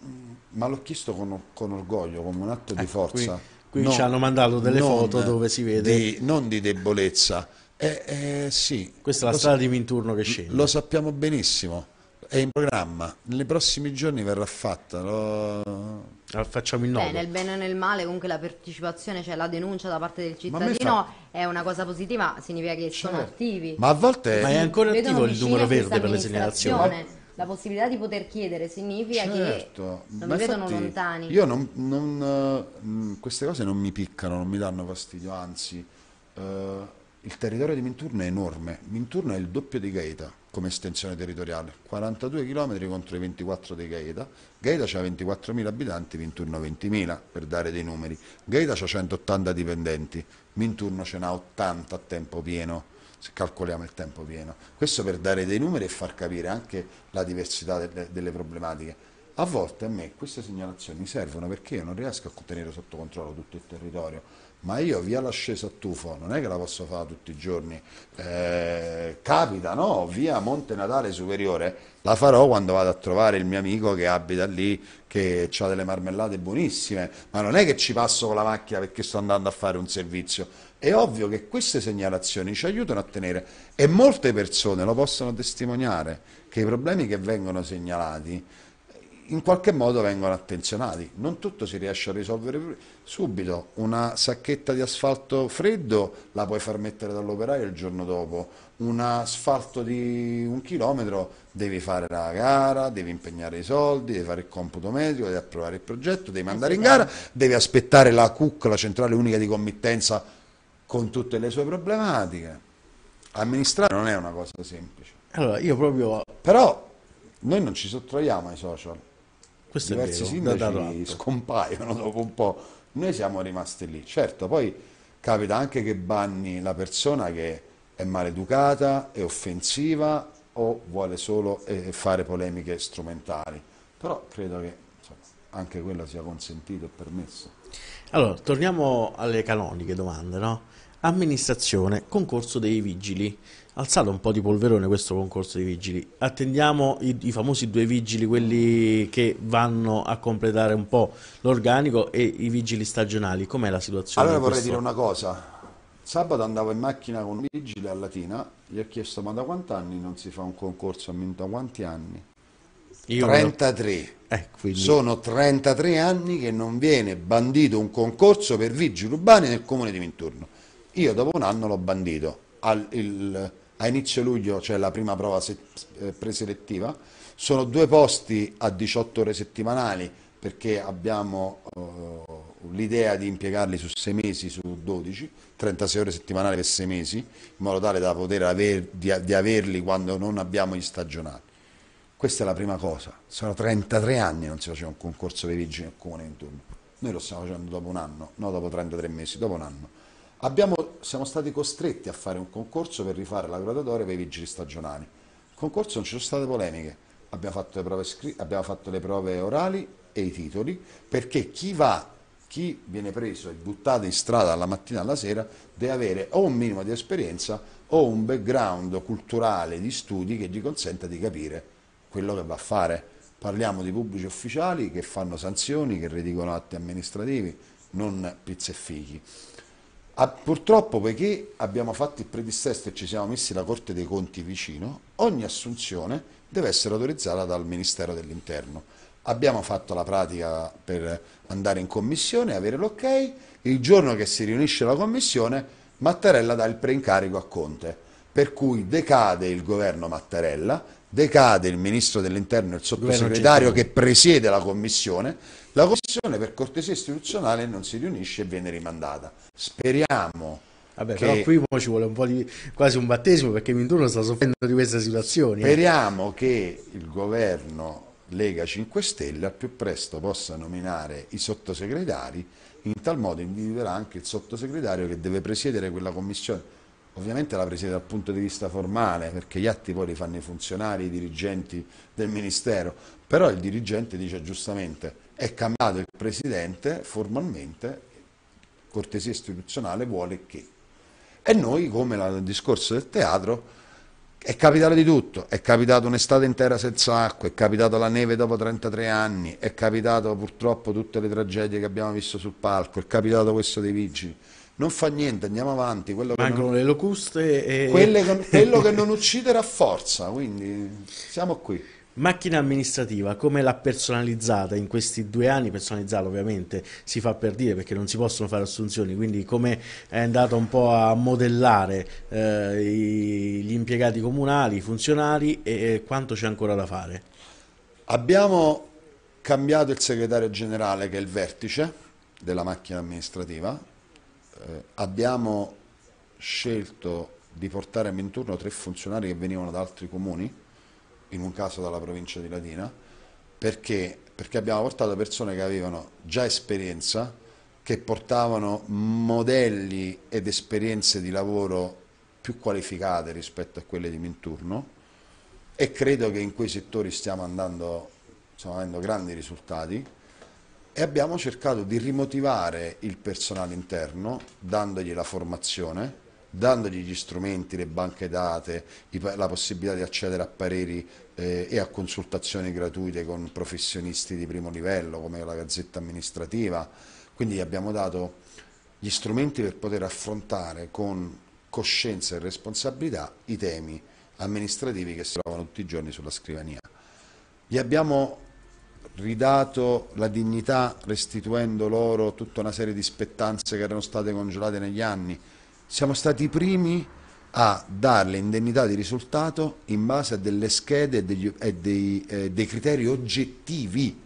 mm, ma l'ho chiesto con, con orgoglio, come un atto ecco, di forza. Qui, qui non, ci hanno mandato delle foto dove si vede... Di, non di debolezza, eh, eh, sì. Questa è la strada di Minturno che scende. Lo sappiamo benissimo, è in programma, nei prossimi giorni verrà fatta. Lo Ah, facciamo il nome Beh, nel bene o nel male, comunque la partecipazione, cioè la denuncia da parte del cittadino fa... è una cosa positiva, significa che sono certo. attivi. Ma a volte è, Ma è ancora attivo il numero verde per le segnalazioni. La possibilità di poter chiedere significa certo. che non Ma mi vedono lontani. Io non, non, eh, mm, queste cose non mi piccano, non mi danno fastidio, anzi, eh, il territorio di Minturno è enorme. Minturno è il doppio di Gaeta come estensione territoriale, 42 km contro i 24 di Gaeta, Gaeta ha 24.000 abitanti, Minturno 20.000 per dare dei numeri, Gaeta ha 180 dipendenti, Minturno ce n'ha 80 a tempo pieno, se calcoliamo il tempo pieno, questo per dare dei numeri e far capire anche la diversità delle, delle problematiche. A volte a me queste segnalazioni servono perché io non riesco a tenere sotto controllo tutto il territorio, ma io via l'ascesa a Tufo non è che la posso fare tutti i giorni. Eh, capita, no? Via Monte Natale Superiore la farò quando vado a trovare il mio amico che abita lì, che ha delle marmellate buonissime, ma non è che ci passo con la macchina perché sto andando a fare un servizio. È ovvio che queste segnalazioni ci aiutano a tenere e molte persone lo possono testimoniare che i problemi che vengono segnalati in qualche modo vengono attenzionati. Non tutto si riesce a risolvere subito. Una sacchetta di asfalto freddo la puoi far mettere dall'operaio il giorno dopo. Un asfalto di un chilometro devi fare la gara, devi impegnare i soldi, devi fare il computo medico, devi approvare il progetto, devi mandare in gara, devi aspettare la CUC, la centrale unica di committenza, con tutte le sue problematiche. Amministrare non è una cosa semplice. Allora, io proprio... Però noi non ci sottraiamo ai social questo Diversi è vero, sindaci scompaiono dopo un po'. Noi siamo rimasti lì. Certo, poi capita anche che banni la persona che è maleducata, è offensiva o vuole solo eh, fare polemiche strumentali. Però credo che insomma, anche quello sia consentito e permesso. Allora, torniamo alle canoniche domande, no? Amministrazione, concorso dei vigili alzato un po' di polverone questo concorso di vigili. Attendiamo i, i, famosi due vigili, quelli che vanno a completare un po' l'organico e i vigili stagionali. Com'è la situazione? Allora vorrei dire una cosa. Sabato andavo in macchina con un vigile a Latina, gli ho chiesto ma da quanti anni non si fa un concorso? a Da quanti anni? Io 33. Eh, Sono 33 anni che non viene bandito un concorso per vigili urbani nel comune di Minturno. Io dopo un anno l'ho bandito. Al, il, a inizio luglio c'è cioè la prima prova eh, preselettiva, sono due posti a 18 ore settimanali perché abbiamo uh, l'idea di impiegarli su 6 mesi, su 12, 36 ore settimanali per 6 mesi, in modo tale da poter aver, di, di averli quando non abbiamo gli stagionali. Questa è la prima cosa, sono 33 anni che non si faceva un concorso per i vigili del comune in turno, noi lo stiamo facendo dopo un anno, no dopo 33 mesi, dopo un anno Abbiamo, siamo stati costretti a fare un concorso per rifare la graduatoria per i vigili stagionali. Il concorso non ci sono state polemiche, abbiamo fatto le prove, abbiamo fatto le prove orali e i titoli, perché chi va, chi viene preso e buttato in strada dalla mattina alla sera deve avere o un minimo di esperienza o un background culturale di studi che gli consenta di capire quello che va a fare. Parliamo di pubblici ufficiali che fanno sanzioni, che redigono atti amministrativi, non pizze e fichi. Ah, purtroppo poiché abbiamo fatto il predistesto e ci siamo messi la Corte dei Conti vicino, ogni assunzione deve essere autorizzata dal Ministero dell'Interno. Abbiamo fatto la pratica per andare in commissione, avere l'ok, il giorno che si riunisce la commissione Mattarella dà il preincarico a Conte, per cui decade il governo Mattarella, decade il Ministro dell'Interno e il sottosegretario che presiede la commissione la Commissione per cortesia istituzionale non si riunisce e viene rimandata. Speriamo Vabbè, che... però qui ci vuole un po' di quasi un battesimo perché Minturno sta soffrendo di questa situazione. Eh. Speriamo che il governo Lega 5 Stelle al più presto possa nominare i sottosegretari, in tal modo individuerà anche il sottosegretario che deve presiedere quella commissione. Ovviamente la presiede dal punto di vista formale, perché gli atti poi li fanno i funzionari, i dirigenti del Ministero, però il dirigente dice giustamente è cambiato il presidente formalmente, cortesia istituzionale vuole che. E noi, come la, il discorso del teatro, è capitato di tutto, è capitato un'estate intera senza acqua, è capitato la neve dopo 33 anni, è capitato purtroppo tutte le tragedie che abbiamo visto sul palco, è capitato questo dei vigili. Non fa niente, andiamo avanti. Quello Mancano non... le locuste e... Quelle, quello che non uccide rafforza, quindi siamo qui. Macchina amministrativa, come l'ha personalizzata in questi due anni? Personalizzata ovviamente si fa per dire perché non si possono fare assunzioni, quindi come è andata un po' a modellare eh, gli impiegati comunali, i funzionari e, quanto c'è ancora da fare? Abbiamo cambiato il segretario generale che è il vertice della macchina amministrativa, eh, abbiamo scelto di portare a Minturno tre funzionari che venivano da altri comuni in un caso dalla provincia di Latina, perché? perché abbiamo portato persone che avevano già esperienza, che portavano modelli ed esperienze di lavoro più qualificate rispetto a quelle di Minturno e credo che in quei settori stiamo andando, stiamo avendo grandi risultati e abbiamo cercato di rimotivare il personale interno dandogli la formazione dandogli gli strumenti, le banche date, la possibilità di accedere a pareri eh, e a consultazioni gratuite con professionisti di primo livello come la Gazzetta Amministrativa. Quindi gli abbiamo dato gli strumenti per poter affrontare con coscienza e responsabilità i temi amministrativi che si trovano tutti i giorni sulla scrivania. Gli abbiamo ridato la dignità restituendo loro tutta una serie di spettanze che erano state congelate negli anni, siamo stati i primi a dare le indennità di risultato in base a delle schede e, degli, e dei, eh, dei, criteri oggettivi.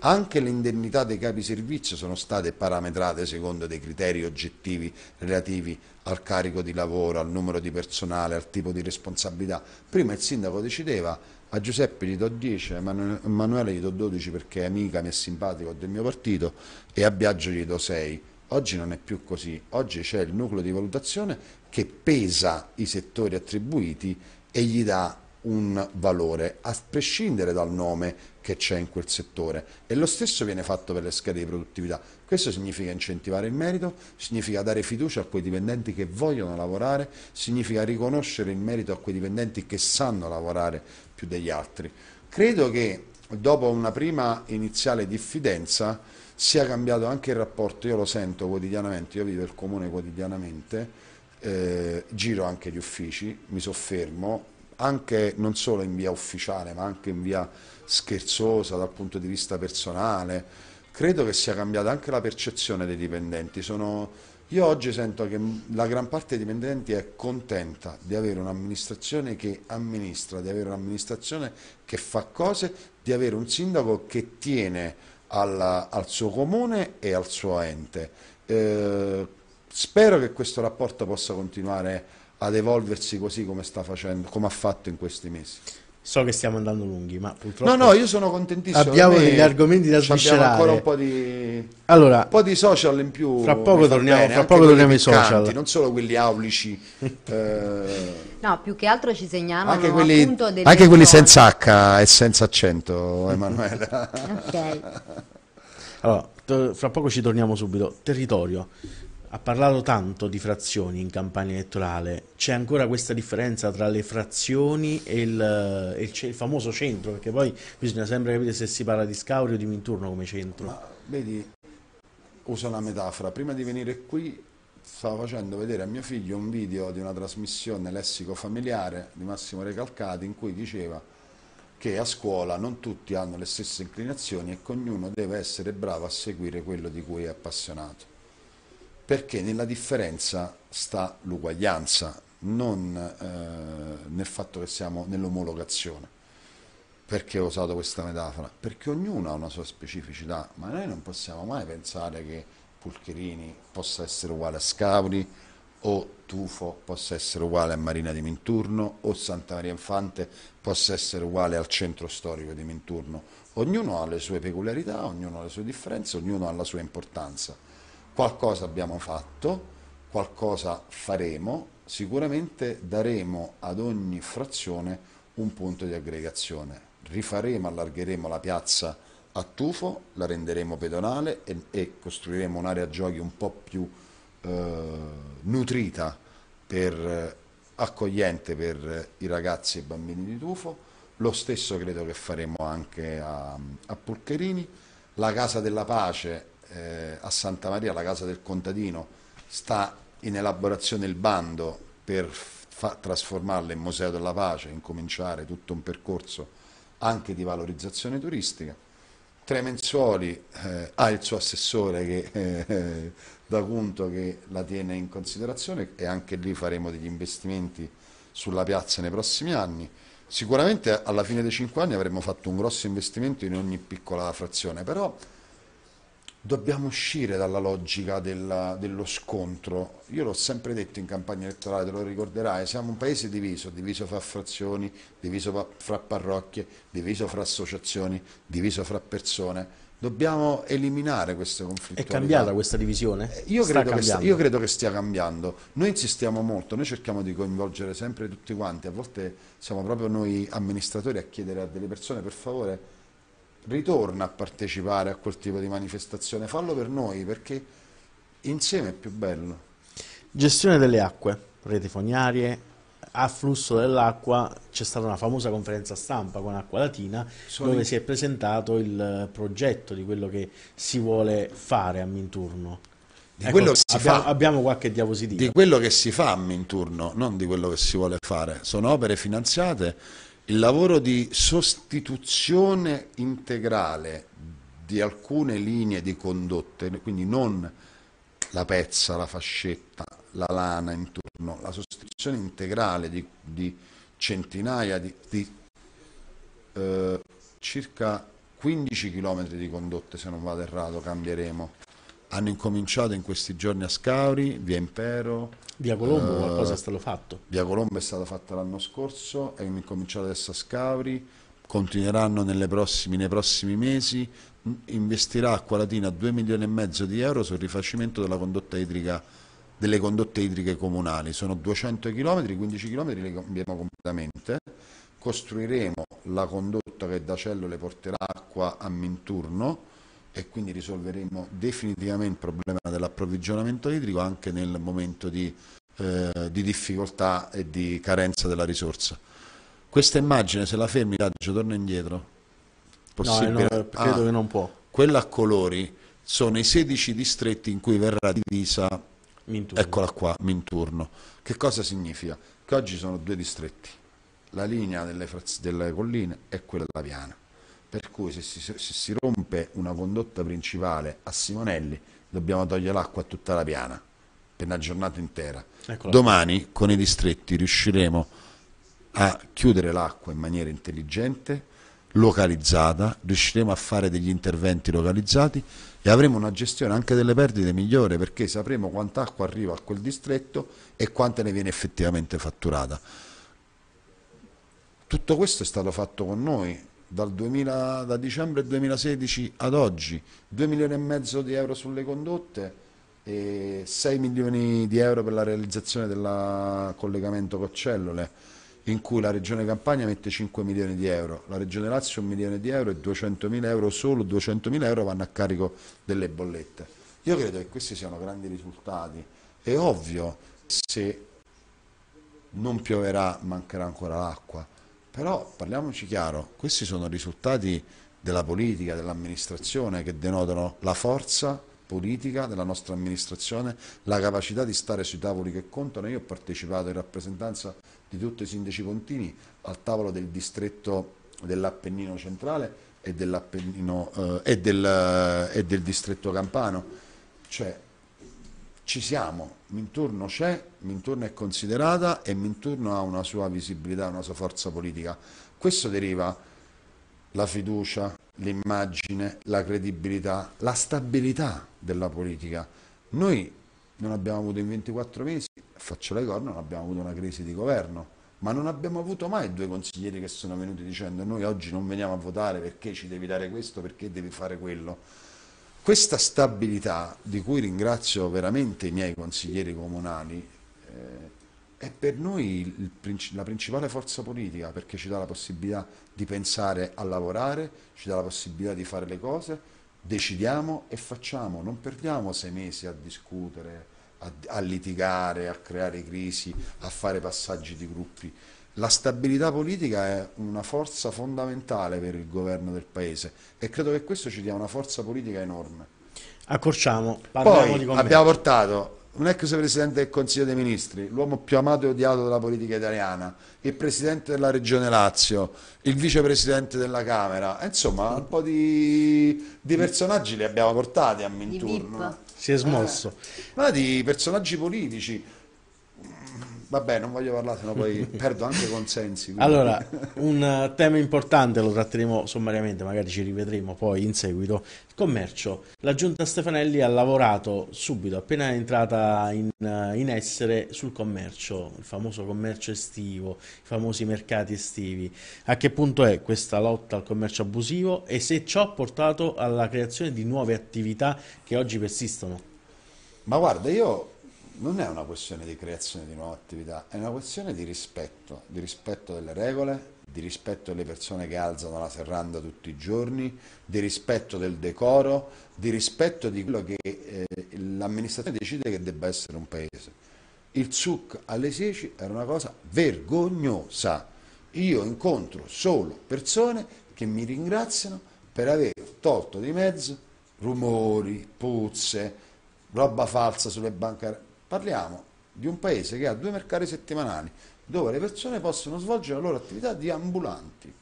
Anche le indennità dei capi servizio sono state parametrate secondo dei criteri oggettivi relativi al carico di lavoro, al numero di personale, al tipo di responsabilità. Prima il sindaco decideva a Giuseppe gli do 10, a Emanuele gli do 12 perché è amica, mi è simpatico, del mio partito e a Biagio gli do 6 Oggi non è più così, oggi c'è il nucleo di valutazione che pesa i settori attribuiti e gli dà un valore, a prescindere dal nome che c'è in quel settore. E lo stesso viene fatto per le schede di produttività. Questo significa incentivare il merito, significa dare fiducia a quei dipendenti che vogliono lavorare, significa riconoscere il merito a quei dipendenti che sanno lavorare più degli altri. Credo che dopo una prima iniziale diffidenza sia cambiato anche il rapporto, io lo sento quotidianamente, io vivo il comune quotidianamente, eh, giro anche gli uffici, mi soffermo, anche non solo in via ufficiale ma anche in via scherzosa dal punto di vista personale, credo che sia cambiata anche la percezione dei dipendenti, Sono, io oggi sento che la gran parte dei dipendenti è contenta di avere un'amministrazione che amministra, di avere un'amministrazione che fa cose, di avere un sindaco che tiene alla, al suo comune e al suo ente. Eh, spero che questo rapporto possa continuare ad evolversi così come, sta facendo, come ha fatto in questi mesi. So che stiamo andando lunghi, ma purtroppo. No, no, io sono contentissimo. Abbiamo degli argomenti da sviscerare. Abbiamo ancora un po' di. Allora, un po' di social in più. Fra poco torniamo, bene, fra poco torniamo ai social. Non solo quelli aulici. eh... No, più che altro ci segnalano anche quelli, anche quelli senza H e senza accento, Emanuela. ok. Allora, fra poco ci torniamo subito. Territorio ha parlato tanto di frazioni in campagna elettorale, c'è ancora questa differenza tra le frazioni e il, e il, il famoso centro, perché poi bisogna sempre capire se si parla di Scauri o di Minturno come centro. Ma, vedi, uso una metafora, prima di venire qui stavo facendo vedere a mio figlio un video di una trasmissione lessico familiare di Massimo Recalcati in cui diceva che a scuola non tutti hanno le stesse inclinazioni e che ognuno deve essere bravo a seguire quello di cui è appassionato perché nella differenza sta l'uguaglianza, non eh, nel fatto che siamo nell'omologazione. Perché ho usato questa metafora? Perché ognuno ha una sua specificità, ma noi non possiamo mai pensare che Pulcherini possa essere uguale a Scavri o Tufo possa essere uguale a Marina di Minturno o Santa Maria Infante possa essere uguale al centro storico di Minturno. Ognuno ha le sue peculiarità, ognuno ha le sue differenze, ognuno ha la sua importanza qualcosa abbiamo fatto, qualcosa faremo, sicuramente daremo ad ogni frazione un punto di aggregazione. Rifaremo, allargheremo la piazza a tufo, la renderemo pedonale e, e costruiremo un'area giochi un po' più eh, nutrita, per, eh, accogliente per i ragazzi e i bambini di tufo. Lo stesso credo che faremo anche a, a Pulcherini. La Casa della Pace eh, a Santa Maria, la casa del contadino, sta in elaborazione il bando per fa- trasformarla in Museo della Pace, incominciare tutto un percorso anche di valorizzazione turistica. Tremenzuoli eh, ha il suo assessore che eh, eh da conto che la tiene in considerazione e anche lì faremo degli investimenti sulla piazza nei prossimi anni. Sicuramente alla fine dei cinque anni avremo fatto un grosso investimento in ogni piccola frazione, però dobbiamo uscire dalla logica della, dello scontro. Io l'ho sempre detto in campagna elettorale, te lo ricorderai, siamo un paese diviso, diviso fra frazioni, diviso fra parrocchie, diviso fra associazioni, diviso fra persone. Dobbiamo eliminare queste conflittualità. È cambiata questa divisione? Eh, io credo, che sta, io credo, che stia cambiando. Noi insistiamo molto, noi cerchiamo di coinvolgere sempre tutti quanti, a volte siamo proprio noi amministratori a chiedere a delle persone per favore ritorna a partecipare a quel tipo di manifestazione, fallo per noi perché insieme è più bello. Gestione delle acque, reti fognarie, afflusso dell'acqua, c'è stata una famosa conferenza stampa con Acqua Latina Sono dove in... si è presentato il eh, progetto di quello che si vuole fare a Minturno. Di ecco, quello che si abbiamo, fa, abbiamo qualche diapositiva. Di quello che si fa a Minturno, non di quello che si vuole fare. Sono opere finanziate il lavoro di sostituzione integrale di alcune linee di condotte, quindi non la pezza, la fascetta, la lana intorno, la sostituzione integrale di, di centinaia di, di eh, circa 15 km di condotte, se non vado errato, cambieremo hanno incominciato in questi giorni a Scauri, via Impero. Via Colombo eh, qualcosa è stato fatto. Via Colombo è stata fatta l'anno scorso, è incominciata adesso a Scauri, continueranno prossimi, nei prossimi mesi, mm, investirà Acqua Latina 2 milioni e mezzo di euro sul rifacimento idrica, delle condotte idriche comunali. Sono 200 km, 15 km li cambiamo completamente, costruiremo la condotta che da Cellule porterà acqua a Minturno, e quindi risolveremo definitivamente il problema dell'approvvigionamento idrico anche nel momento di, eh, di, difficoltà e di carenza della risorsa. Questa immagine, se la fermi, Raggio, torna indietro. Eh, Possibile? No, no, credo ah, che non può. Ah, quella a colori sono i 16 distretti in cui verrà divisa, Minturno. eccola qua, Minturno. Che cosa significa? Che oggi sono due distretti, la linea delle, delle colline e quella della piana per cui se si, se si rompe una condotta principale a Simonelli dobbiamo togliere l'acqua a tutta la piana per una giornata intera. Eccola. Domani con i distretti riusciremo a chiudere l'acqua in maniera intelligente, localizzata, riusciremo a fare degli interventi localizzati e avremo una gestione anche delle perdite migliore perché sapremo quanta acqua arriva a quel distretto e quanta ne viene effettivamente fatturata. Tutto questo è stato fatto con noi, dal 2000, da dicembre 2016 ad oggi 2 milioni e mezzo di euro sulle condotte e 6 milioni di euro per la realizzazione del collegamento con cellule in cui la Regione Campania mette 5 milioni di euro, la Regione Lazio 1 milione di euro e 200 mila euro, solo 200 mila euro vanno a carico delle bollette. Io credo che questi siano grandi risultati, è ovvio se non pioverà mancherà ancora l'acqua, però parliamoci chiaro, questi sono risultati della politica, dell'amministrazione che denotano la forza politica della nostra amministrazione, la capacità di stare sui tavoli che contano. Io ho partecipato in rappresentanza di tutti i sindaci pontini al tavolo del distretto dell'Appennino centrale e, dell eh, e, del, eh, e del distretto campano. Cioè, ci siamo, Minturno c'è, Minturno è considerata e Minturno ha una sua visibilità, una sua forza politica. Questo deriva la fiducia, l'immagine, la credibilità, la stabilità della politica. Noi non abbiamo avuto in 24 mesi, faccio le corna, non abbiamo avuto una crisi di governo, ma non abbiamo avuto mai due consiglieri che sono venuti dicendo noi oggi non veniamo a votare perché ci devi dare questo, perché devi fare quello questa stabilità, di cui ringrazio veramente i miei consiglieri comunali, eh, è per noi il, la principale forza politica perché ci dà la possibilità di pensare a lavorare, ci dà la possibilità di fare le cose, decidiamo e facciamo, non perdiamo sei mesi a discutere, a, a litigare, a creare crisi, a fare passaggi di gruppi. La stabilità politica è una forza fondamentale per il governo del Paese e credo che questo ci dia una forza politica enorme. Accorciamo, Poi abbiamo portato un ex presidente del Consiglio dei Ministri, l'uomo più amato e odiato della politica italiana, il presidente della Regione Lazio, il vicepresidente della Camera, insomma un po' di, di personaggi li abbiamo portati a Minturno. Si è smosso. Eh, ma di personaggi politici, Vabbè, non voglio parlare, sennò poi perdo anche consensi. Quindi. Allora, un eh, tema importante lo tratteremo sommariamente, magari ci rivedremo poi in seguito. Il commercio. La giunta Stefanelli ha lavorato subito, appena è entrata in, eh, in essere, sul commercio, il famoso commercio estivo, i famosi mercati estivi. A che punto è questa lotta al commercio abusivo e se ciò ha portato alla creazione di nuove attività che oggi persistono? Ma guarda, io non è una questione di creazione di nuove attività, è una questione di rispetto, di rispetto delle regole, di rispetto delle persone che alzano la serranda tutti i giorni, di rispetto del decoro, di rispetto di quello che eh, l'amministrazione decide che debba essere un paese. Il ZUC alle 10 era una cosa vergognosa. Io incontro solo persone che mi ringraziano per aver tolto di mezzo rumori, puzze, roba falsa sulle banche Parliamo di un paese che ha due mercati settimanali dove le persone possono svolgere la loro attività di ambulanti.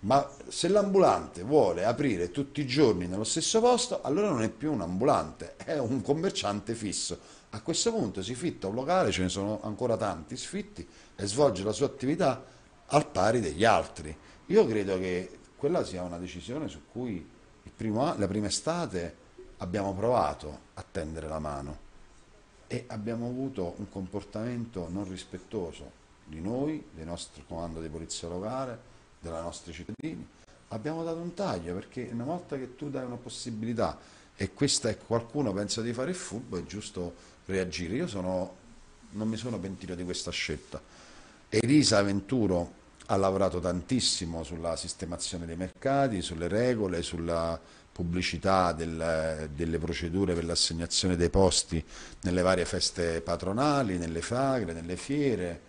Ma se l'ambulante vuole aprire tutti i giorni nello stesso posto, allora non è più un ambulante, è un commerciante fisso. A questo punto si fitta un locale, ce ne sono ancora tanti sfitti, e svolge la sua attività al pari degli altri. Io credo che quella sia una decisione su cui primo, la prima estate abbiamo provato a tendere la mano e abbiamo avuto un comportamento non rispettoso di noi, del nostro comando di polizia locale, della nostra cittadini. Abbiamo dato un taglio perché una volta che tu dai una possibilità e questa è qualcuno pensa di fare il furbo, è giusto reagire. Io sono, non mi sono pentito di questa scelta. Elisa Venturo ha lavorato tantissimo sulla sistemazione dei mercati, sulle regole, sulla pubblicità del, delle procedure per l'assegnazione dei posti nelle varie feste patronali, nelle fagre, nelle fiere.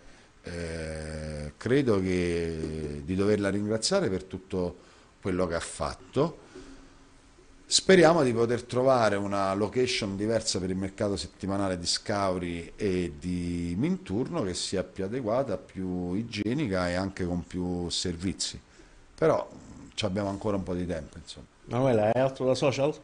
Eh, credo che, di doverla ringraziare per tutto quello che ha fatto. Speriamo di poter trovare una location diversa per il mercato settimanale di Scauri e di Minturno che sia più adeguata, più igienica e anche con più servizi. Però mm, abbiamo ancora un po' di tempo, insomma. Manuela, è altro da social?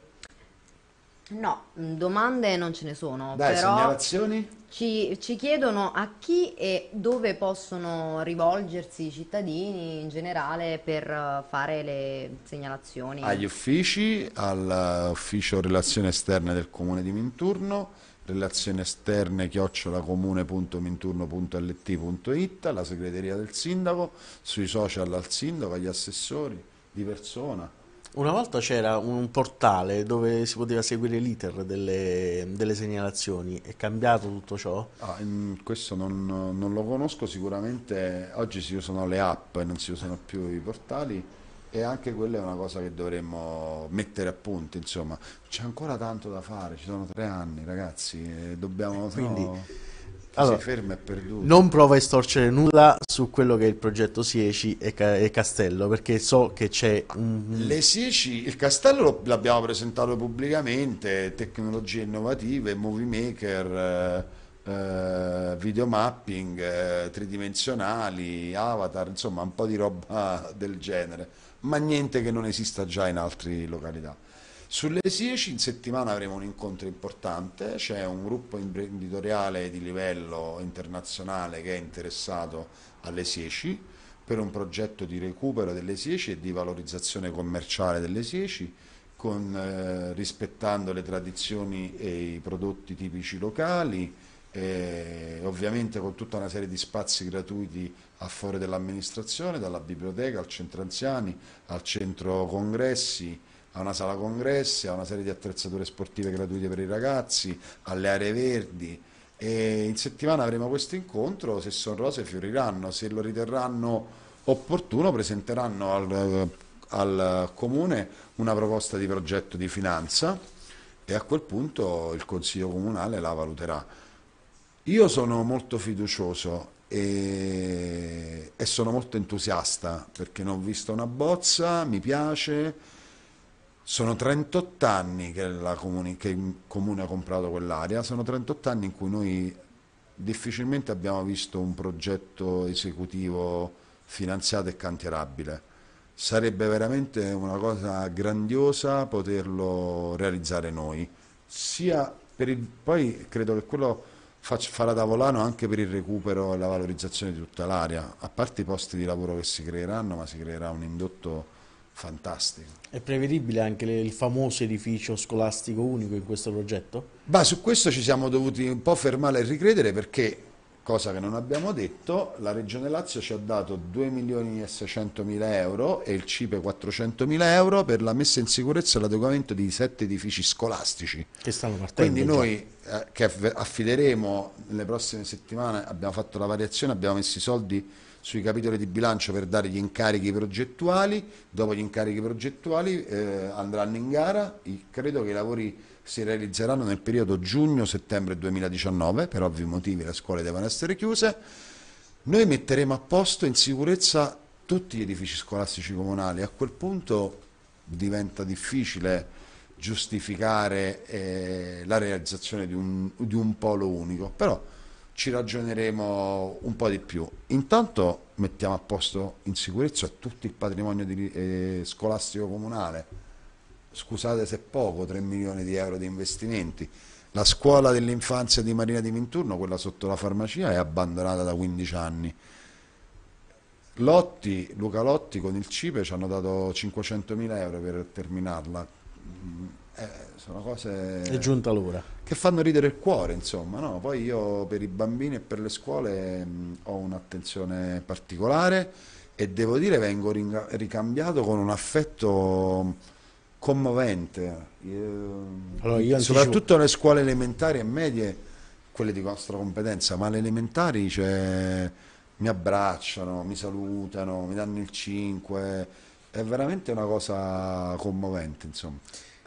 No, mm, domande non ce ne sono, Dai, però segnalazioni? Ci, ci chiedono a chi e dove possono rivolgersi i cittadini in generale per eh, fare le segnalazioni. Agli uffici, all'ufficio eh, relazioni esterne del comune di Minturno, relazioni esterne chiocciolacomune.minturno.lt.it, alla segreteria del sindaco, sui social al sindaco, agli assessori, di persona. Una volta c'era un portale dove si poteva seguire l'iter delle, delle segnalazioni, è cambiato tutto ciò? Ah, questo non, non, lo conosco sicuramente, oggi si usano le app e non si usano più i portali e anche quella è una cosa che dovremmo mettere a punto, insomma c'è ancora tanto da fare, ci sono tre anni ragazzi, e dobbiamo... Quindi... No allora, si ferma e Non prova a estorcere nulla su quello che è il progetto Sieci e, ca- e Castello, perché so che c'è un... Le Sieci, il Castello l'abbiamo presentato pubblicamente, tecnologie innovative, movie maker, eh, eh, videomapping, eh, tridimensionali, avatar, insomma un po' di roba del genere, ma niente che non esista già in altre località. Sulle 10 in settimana avremo un incontro importante, c'è un gruppo imprenditoriale di livello internazionale che è interessato alle 10 per un progetto di recupero delle 10 e di valorizzazione commerciale delle 10 eh, rispettando le tradizioni e i prodotti tipici locali, eh, ovviamente con tutta una serie di spazi gratuiti a fuori dell'amministrazione, dalla biblioteca al centro anziani, al centro congressi ha una sala congressi, ha una serie di attrezzature sportive gratuite per i ragazzi, alle aree verdi. E in settimana avremo questo incontro, se sono rose fioriranno, se lo riterranno opportuno presenteranno al, al Comune una proposta di progetto di finanza e a quel punto il Consiglio Comunale la valuterà. Io sono molto fiducioso e, e sono molto entusiasta perché non ho visto una bozza, mi piace, sono 38 anni che, comuni, che, il comune ha comprato quell'area, sono 38 anni in cui noi difficilmente abbiamo visto un progetto esecutivo finanziato e cantierabile. Sarebbe veramente una cosa grandiosa poterlo realizzare noi, il, poi credo che quello faccia, farà da volano anche per il recupero e la valorizzazione di tutta l'area, a parte i posti di lavoro che si creeranno, ma si creerà un indotto fantastico. È prevedibile anche il famoso edificio scolastico unico in questo progetto? Beh, su questo ci siamo dovuti un po' fermare e ricredere perché, cosa che non abbiamo detto, la Regione Lazio ci ha dato 2 milioni e 600 mila euro e il CIPE 400 mila euro per la messa in sicurezza e l'adeguamento di sette edifici scolastici. Che stanno partendo. Quindi noi eh, che affideremo nelle prossime settimane, abbiamo fatto la variazione, abbiamo messo i soldi sui capitoli di bilancio per dare gli incarichi progettuali, dopo gli incarichi progettuali eh, andranno in gara, credo che i lavori si realizzeranno nel periodo giugno-settembre 2019, per ovvi motivi le scuole devono essere chiuse, noi metteremo a posto in sicurezza tutti gli edifici scolastici comunali, a quel punto diventa difficile giustificare eh, la realizzazione di un, di un polo unico, però ci ragioneremo un po' di più. Intanto mettiamo a posto in sicurezza tutto il patrimonio di, eh, scolastico comunale. Scusate se poco, 3 milioni di euro di investimenti. La scuola dell'infanzia di Marina di Minturno, quella sotto la farmacia, è abbandonata da 15 anni. Lotti, Luca Lotti con il CIPE ci hanno dato 500 mila euro per terminarla. Mm, eh, sono cose... È giunta l'ora. Che fanno ridere il cuore, insomma. No? Poi io per i bambini e per le scuole mh, ho un'attenzione particolare e devo dire vengo ricambiato con un affetto commovente. Allora, soprattutto nelle scuole elementari e medie, quelle di nostra competenza, ma le elementari cioè, mi abbracciano, mi salutano, mi danno il 5 è veramente una cosa commovente, insomma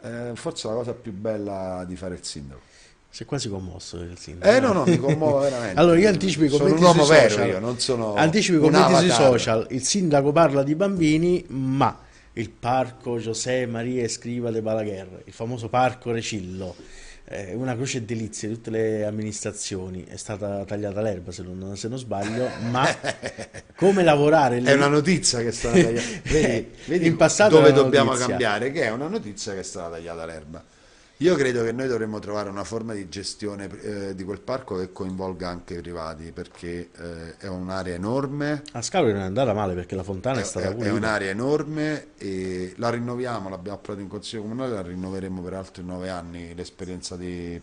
eh, forse la cosa più bella di fare il sindaco. Sei quasi commosso il sindaco. Eh no, no, mi commuovo veramente. allora io anticipo i commenti sono un uomo vero social. io, non sono Anticipo i commenti sui social. Il sindaco parla di bambini, ma il parco José Maria Escriva de Balaguer, il famoso parco Recillo eh, una croce delizia di tutte le amministrazioni. È stata tagliata l'erba, se non, se non sbaglio, ma come lavorare... Le... È una notizia che è stata tagliata. Vedi, vedi in passato dove dobbiamo notizia. cambiare, che è una notizia che è stata tagliata l'erba. Io credo che noi dovremmo trovare una forma di gestione eh, di quel parco che coinvolga anche i privati, perché eh, è un'area enorme. A Scapoli non è andata male perché la fontana è, è stata pulita. È un'area enorme e la rinnoviamo, l'abbiamo approvata in Consiglio Comunale, la rinnoveremo per altri nove anni, l'esperienza di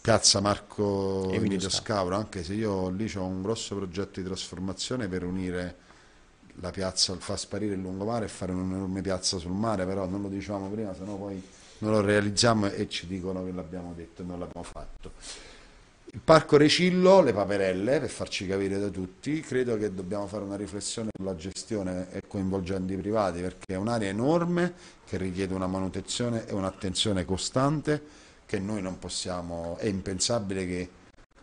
Piazza Marco Emilio Scavro, anche se io lì ho un grosso progetto di trasformazione per unire la piazza, far sparire il lungomare e fare un'enorme piazza sul mare, però non lo diciamo prima, sennò poi non lo realizziamo e ci dicono che l'abbiamo detto, e non l'abbiamo fatto. Il parco Recillo, le paperelle, per farci capire da tutti, credo che dobbiamo fare una riflessione sulla gestione e coinvolgendo i privati, perché è un'area enorme che richiede una manutenzione e un'attenzione costante che noi non possiamo, è impensabile che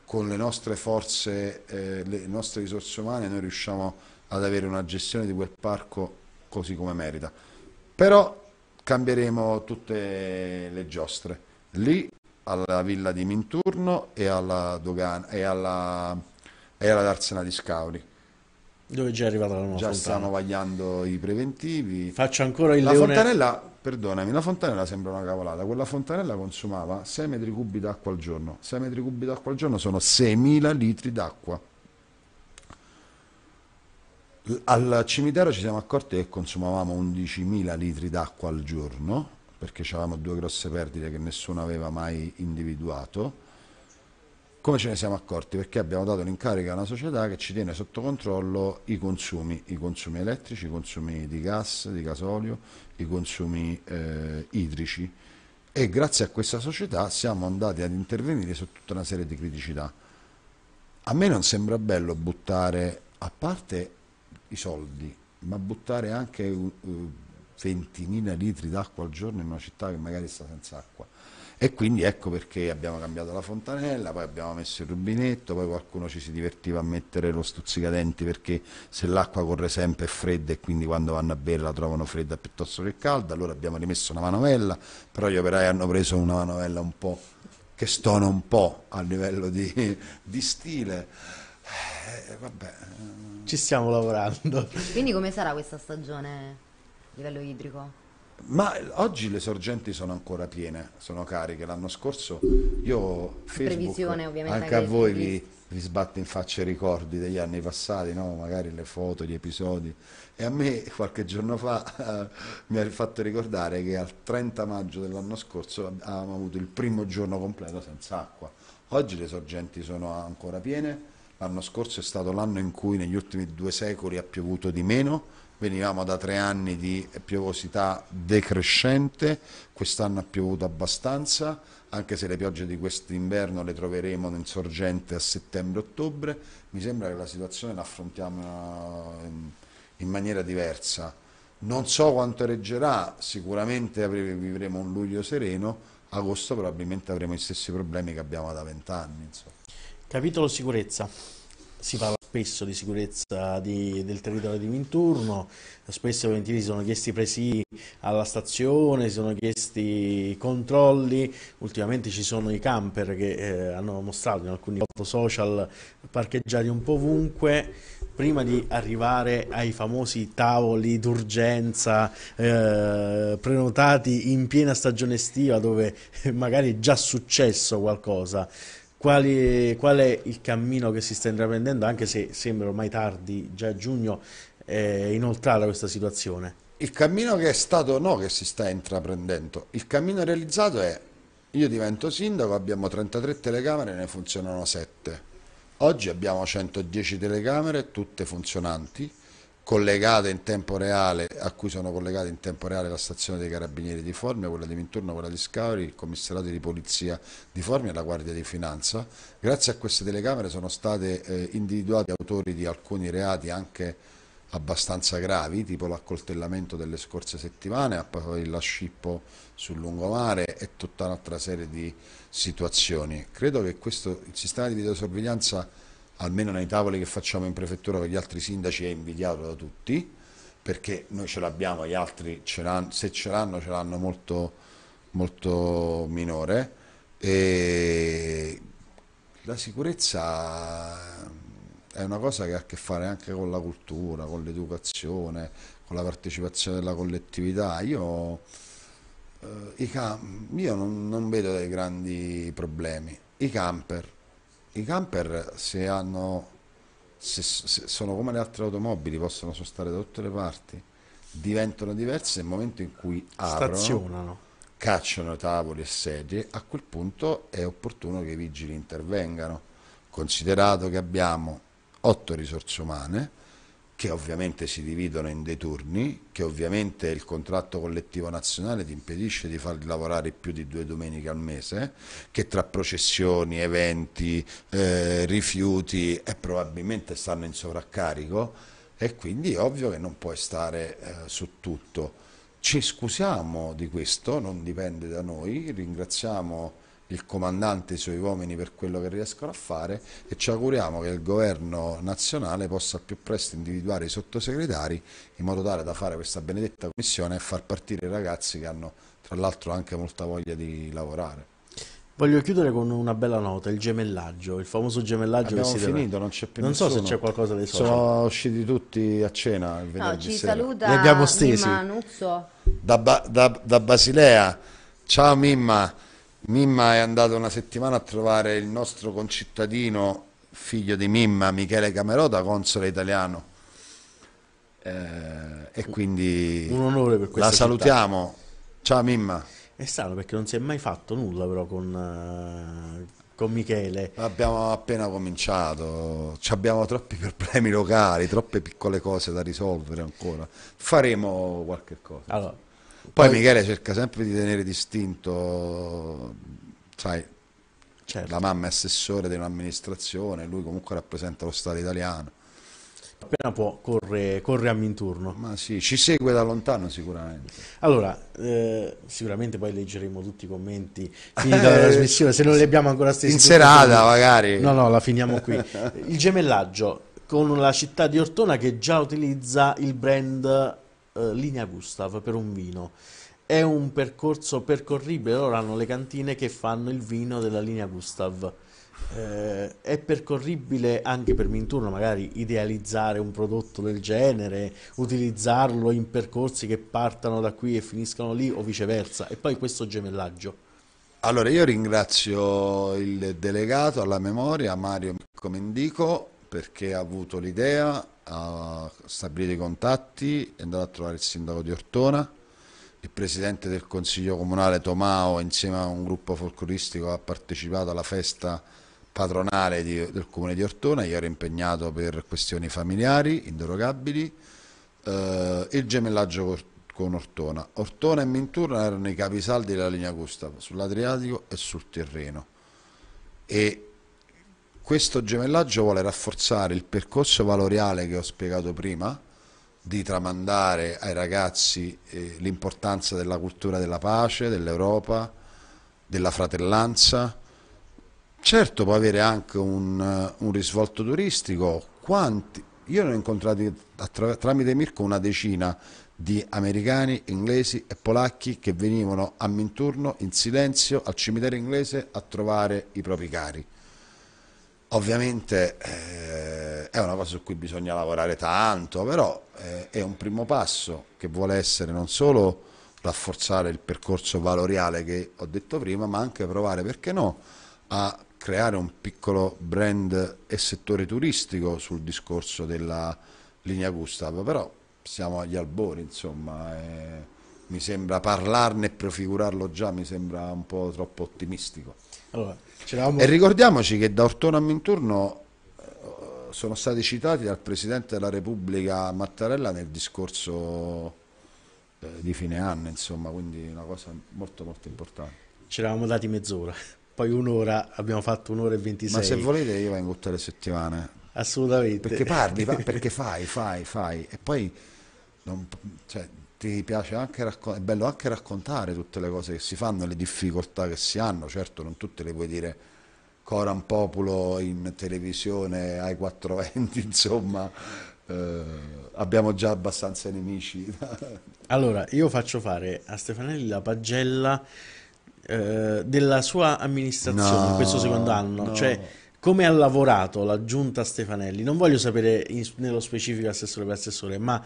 con le nostre forze, eh, le nostre risorse umane, noi riusciamo ad avere una gestione di quel parco così come merita. Però cambieremo tutte le giostre. Lì alla villa di Minturno e alla, Dogana, e alla, e alla Darsena di Scauri. Dove è già arrivata la nuova Già fontana. stanno vagliando i preventivi. Faccio ancora il la leone... Fontanella, perdonami, la fontanella sembra una cavolata. Quella fontanella consumava 6 metri cubi d'acqua al giorno. 6 metri cubi d'acqua al giorno sono 6.000 litri d'acqua al cimitero ci siamo accorti che consumavamo 11.000 litri d'acqua al giorno perché avevamo due grosse perdite che nessuno aveva mai individuato. Come ce ne siamo accorti? Perché abbiamo dato l'incarico a una società che ci tiene sotto controllo i consumi, i consumi elettrici, i consumi di gas, di gasolio, i consumi eh, idrici e grazie a questa società siamo andati ad intervenire su tutta una serie di criticità. A me non sembra bello buttare a parte i soldi, ma buttare anche uh, litri d'acqua al giorno in una città che magari sta senza acqua. E quindi ecco perché abbiamo cambiato la fontanella, poi abbiamo messo il rubinetto, poi qualcuno ci si divertiva a mettere lo stuzzicadenti perché se l'acqua corre sempre è fredda e quindi quando vanno a bere la trovano fredda piuttosto che calda, allora abbiamo rimesso una manovella, però gli operai hanno preso una manovella un po' che stona un po' a livello di, di stile. Eh, vabbè, eh ci stiamo lavorando. Quindi come sarà questa stagione a livello idrico? Ma oggi le sorgenti sono ancora piene, sono cariche. L'anno scorso io Facebook, anche a voi vi, vi, sbatte in faccia i ricordi degli anni passati, no? magari le foto, gli episodi. E a me qualche giorno fa eh, mi ha fatto ricordare che al 30 maggio dell'anno scorso avevamo avuto il primo giorno completo senza acqua. Oggi le sorgenti sono ancora piene l'anno scorso è stato l'anno in cui negli ultimi due secoli ha piovuto di meno, venivamo da tre anni di piovosità decrescente, quest'anno ha piovuto abbastanza, anche se le piogge di quest'inverno le troveremo in sorgente a settembre-ottobre, mi sembra che la situazione la affrontiamo eh, in maniera diversa. Non so quanto reggerà, sicuramente vivremo un luglio sereno, agosto probabilmente avremo gli stessi problemi che abbiamo da vent'anni. Capitolo sicurezza. Si parla spesso di sicurezza di, del territorio di Minturno, spesso e volentieri si sono chiesti presidi alla stazione, si sono chiesti controlli, ultimamente ci sono i camper che eh, hanno mostrato in alcuni foto social parcheggiati un po' ovunque, prima di arrivare ai famosi tavoli d'urgenza eh, prenotati in piena stagione estiva dove magari è già successo qualcosa quali, qual è il cammino che si sta intraprendendo, anche se sembra ormai tardi, già a giugno, eh, inoltrata questa situazione? Il cammino che è stato, no che si sta intraprendendo, il cammino realizzato è io divento sindaco, abbiamo 33 telecamere, ne funzionano 7. Oggi abbiamo 110 telecamere, tutte funzionanti, collegate in tempo reale, a cui sono collegate in tempo reale la stazione dei Carabinieri di Formia, quella di Minturno, quella di Scauri, il commissariato di Polizia di Formia e la Guardia di Finanza. Grazie a queste telecamere sono state eh, individuati autori di alcuni reati anche abbastanza gravi, tipo l'accoltellamento delle scorse settimane, il lascippo sul lungomare e tutta un'altra serie di situazioni. Credo che questo, il sistema di videosorveglianza almeno nei tavoli che facciamo in prefettura con gli altri sindaci è invidiato da tutti, perché noi ce l'abbiamo, gli altri ce se ce l'hanno ce l'hanno molto, molto minore. E la sicurezza è una cosa che ha a che fare anche con la cultura, con l'educazione, con la partecipazione della collettività. Io, eh, io non, non vedo dei grandi problemi. I camper i camper se hanno se, se sono come le altre automobili possono sostare da tutte le parti diventano diverse nel momento in cui aprono Stazionano. cacciano tavoli e sedie a quel punto è opportuno che i vigili intervengano considerato che abbiamo otto risorse umane che ovviamente si dividono in dei turni, che ovviamente il contratto collettivo nazionale ti impedisce di farli lavorare più di due domeniche al mese, che tra processioni, eventi, eh, rifiuti eh, probabilmente stanno in sovraccarico e quindi è ovvio che non puoi stare eh, su tutto. Ci scusiamo di questo, non dipende da noi, ringraziamo il comandante e i suoi uomini per quello che riescono a fare e ci auguriamo che il governo nazionale possa più presto individuare i sottosegretari in modo tale da fare questa benedetta commissione e far partire i ragazzi che hanno tra l'altro anche molta voglia di lavorare. Voglio chiudere con una bella nota, il gemellaggio, il famoso gemellaggio Abbiamo che si finito, deve... non c'è più Non nessuno. so se c'è qualcosa dei social. Sono usciti tutti a cena il venerdì no, ci sera. saluta Li abbiamo stesi. Mimma Da, ba da, da Basilea. Ciao Mimma. Mimma è andata una settimana a trovare il nostro concittadino, figlio di Mimma, Michele Camerota, console italiano. Eh, e quindi un onore per questa la salutiamo. Città. Ciao Mimma. È strano perché non si è mai fatto nulla però con, eh, con Michele. Abbiamo appena cominciato, abbiamo troppi problemi locali, troppe piccole cose da risolvere ancora. Faremo qualche cosa. Allora, poi Michele cerca sempre di tenere distinto, sai, certo. la mamma è assessore di un'amministrazione, lui comunque rappresenta lo Stato italiano. Appena può, corre, corre a minturno. Ma sì, ci segue da lontano sicuramente. Allora, eh, sicuramente poi leggeremo tutti i commenti finita la trasmissione, se non li abbiamo ancora stessi. In serata magari. No, no, la finiamo qui. Il gemellaggio con la città di Ortona che già utilizza il brand eh, linea Gustav per un vino. È un percorso percorribile, loro hanno le cantine che fanno il vino della linea Gustav. Eh, è percorribile anche per Minturno, magari idealizzare un prodotto del genere, utilizzarlo in percorsi che partano da qui e finiscano lì o viceversa, e poi questo gemellaggio. Allora io ringrazio il delegato alla memoria Mario Comendico perché ha avuto l'idea a stabilire i contatti, è andato a trovare il sindaco di Ortona, il presidente del consiglio comunale Tomao insieme a un gruppo folcloristico ha partecipato alla festa patronale di, del comune di Ortona, io ero impegnato per questioni familiari inderogabili, eh, il gemellaggio con Ortona. Ortona e Minturna erano i capisaldi della linea Gustavo, sull'Adriatico e sul Tirreno e questo gemellaggio vuole rafforzare il percorso valoriale che ho spiegato prima, di tramandare ai ragazzi eh, l'importanza della cultura della pace, dell'Europa, della fratellanza. Certo può avere anche un, eh, un risvolto turistico. Quanti? Io ne ho incontrati tramite Mirko una decina di americani, inglesi e polacchi che venivano a Minturno in silenzio al cimitero inglese a trovare i propri cari. Ovviamente eh, è una cosa su cui bisogna lavorare tanto, però eh, è un primo passo che vuole essere non solo rafforzare il percorso valoriale che ho detto prima, ma anche provare, perché no, a creare un piccolo brand e settore turistico sul discorso della linea Gustav, però siamo agli albori, insomma, eh, mi sembra parlarne e prefigurarlo già mi sembra un po' troppo ottimistico. Allora e ricordiamoci che da Ortona a Minturno eh, sono stati citati dal Presidente della Repubblica Mattarella nel discorso eh, di fine anno, insomma, quindi una cosa molto molto importante. Ci eravamo dati mezz'ora, poi un'ora, abbiamo fatto un'ora e 26. Ma se volete io vengo tutte le settimane. Assolutamente. Perché parli, perché fai, fai, fai e poi non, cioè, ti piace anche raccontare, è bello anche raccontare tutte le cose che si fanno, le difficoltà che si hanno, certo non tutte le puoi dire coram populo in televisione ai 420, insomma, eh, abbiamo già abbastanza nemici. allora, io faccio fare a Stefanelli la pagella eh, della sua amministrazione no, in questo secondo anno, no. cioè come ha lavorato la giunta Stefanelli, non voglio sapere in, nello specifico assessore per assessore, ma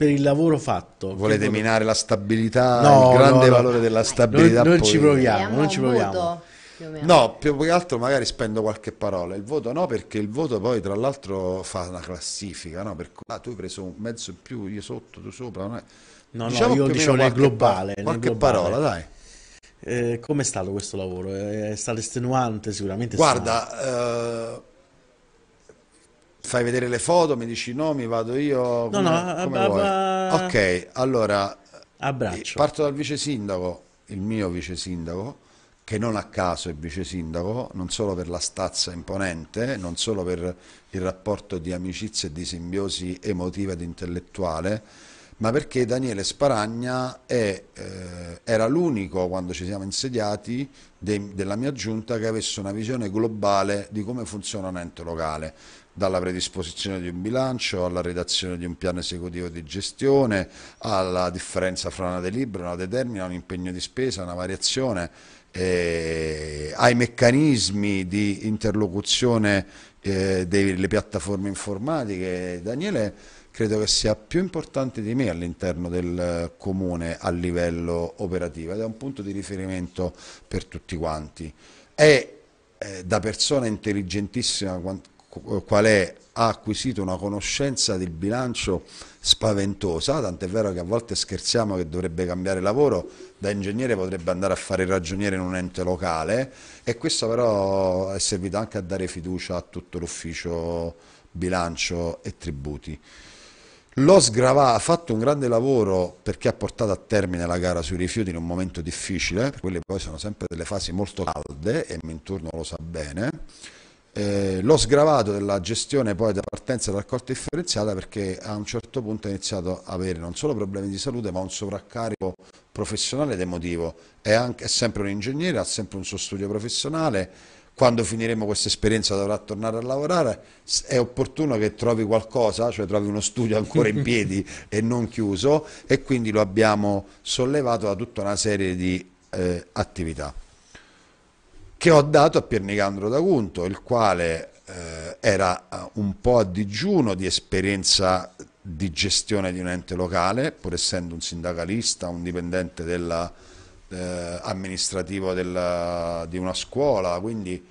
per il lavoro fatto. Volete che... minare la stabilità, no, il grande no, no. valore della stabilità. Non, noi ci proviamo, non ci proviamo. Voto, più no, più che altro magari spendo qualche parola. Il voto no, perché il voto poi tra l'altro fa una classifica, no? Per cui ah, tu hai preso un mezzo in più, io sotto, tu sopra. No, no, diciamo io dicevo nel globale. Pa- qualche globale. parola, dai. Eh, è stato questo lavoro? È stato estenuante sicuramente? Guarda, eh, fai vedere le foto, mi dici no, mi vado io. Come, no, no, come vuoi. ok, allora Abbraccio. parto dal vice sindaco, il mio vice sindaco, che non a caso è vice sindaco, non solo per la stazza imponente, non solo per il rapporto di amicizia e di simbiosi emotiva ed intellettuale, ma perché Daniele Sparagna è, eh, era l'unico, quando ci siamo insediati, de, della mia giunta che avesse una visione globale di come funziona un ente locale dalla predisposizione di un bilancio alla redazione di un piano esecutivo di gestione, alla differenza fra una delibera, una determina, un impegno di spesa, una variazione, eh, ai meccanismi di interlocuzione eh, delle piattaforme informatiche. Daniele credo che sia più importante di me all'interno del comune a livello operativo ed è un punto di riferimento per tutti quanti. È eh, da persona intelligentissima eh, qual è, ha acquisito una conoscenza del bilancio spaventosa, tant'è vero che a volte scherziamo che dovrebbe cambiare lavoro, da ingegnere potrebbe andare a fare il ragioniere in un ente locale e questo però è servito anche a dare fiducia a tutto l'ufficio bilancio e tributi. L'ho sgravato, ha fatto un grande lavoro perché ha portato a termine la gara sui rifiuti in un momento difficile, quelle poi sono sempre delle fasi molto calde e Minturno lo sa bene eh, l'ho sgravato della gestione poi della partenza della raccolta differenziata perché a un certo punto ha iniziato ad avere non solo problemi di salute ma un sovraccarico professionale ed emotivo. È, anche, è sempre un ingegnere, ha sempre un suo studio professionale, quando finiremo questa esperienza dovrà tornare a lavorare, è opportuno che trovi qualcosa, cioè trovi uno studio ancora in piedi e non chiuso e quindi lo abbiamo sollevato da tutta una serie di eh, attività che ho dato a Piernicandro D'Agunto, il quale eh, era eh, un po' a digiuno di esperienza di gestione di un ente locale, pur essendo un sindacalista, un dipendente della, eh, amministrativo della, di una scuola, quindi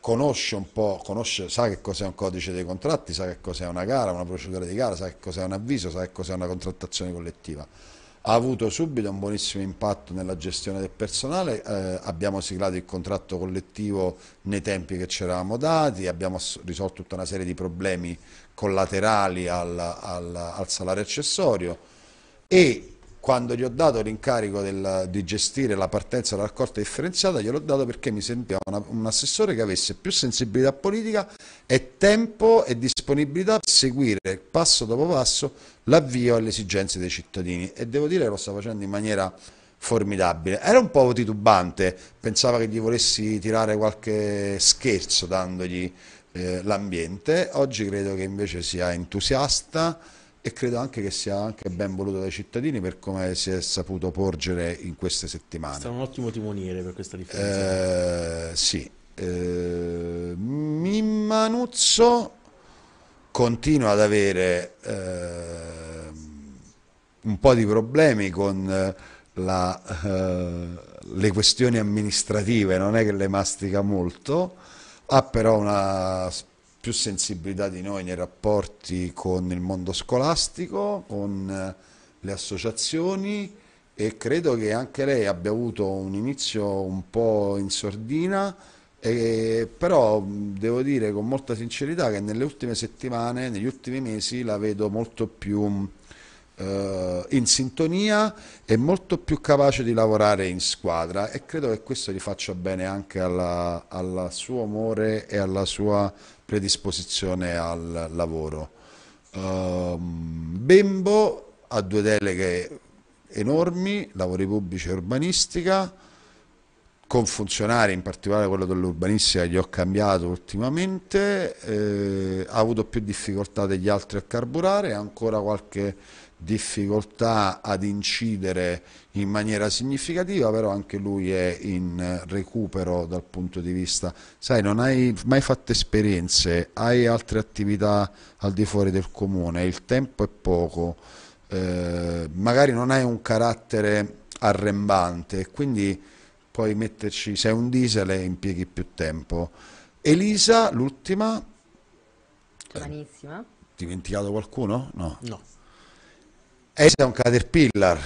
conosce un po', conosce, sa che cos'è un codice dei contratti, sa che cos'è una gara, una procedura di gara, sa che cos'è un avviso, sa che cos'è una contrattazione collettiva ha avuto subito un buonissimo impatto nella gestione del personale, eh, abbiamo siglato il contratto collettivo nei tempi che ci eravamo dati, abbiamo risolto tutta una serie di problemi collaterali al, al, al salario accessorio e quando gli ho dato l'incarico del, di gestire la partenza dalla corte differenziata, gliel'ho dato perché mi sembrava una, un assessore che avesse più sensibilità politica e tempo e disponibilità per seguire passo dopo passo l'avvio alle esigenze dei cittadini e devo dire che lo sta facendo in maniera formidabile. Era un po' titubante, pensava che gli volessi tirare qualche scherzo dandogli eh, l'ambiente, oggi credo che invece sia entusiasta e credo anche che sia anche ben voluto dai cittadini per come si è saputo porgere in queste settimane. Sarà un ottimo timoniere per questa differenza. Eh, sì, eh, Mimmanuzzo continua ad avere eh, un po' di problemi con eh, la, eh, le questioni amministrative, non è che le mastica molto, ha però una più sensibilità di noi nei rapporti con il mondo scolastico, con eh, le associazioni e credo che anche lei abbia avuto un inizio un po' in sordina, e, però devo dire con molta sincerità che nelle ultime settimane, negli ultimi mesi la vedo molto più eh, in sintonia e molto più capace di lavorare in squadra e credo che questo gli faccia bene anche al suo umore e alla sua predisposizione al lavoro. Uh, Bembo ha due deleghe enormi, lavori pubblici e urbanistica, con funzionari, in particolare quello dell'urbanistica, gli ho cambiato ultimamente, eh, ha avuto più difficoltà degli altri a carburare, ha ancora qualche difficoltà ad incidere in maniera significativa, però anche lui è in recupero dal punto di vista, sai, non hai mai fatto esperienze, hai altre attività al di fuori del comune, il tempo è poco, eh, magari non hai un carattere arrembante, quindi puoi metterci, sei un diesel e impieghi più tempo. Elisa, l'ultima. Giovanissima. Eh, dimenticato qualcuno? No. No. Elisa è un caterpillar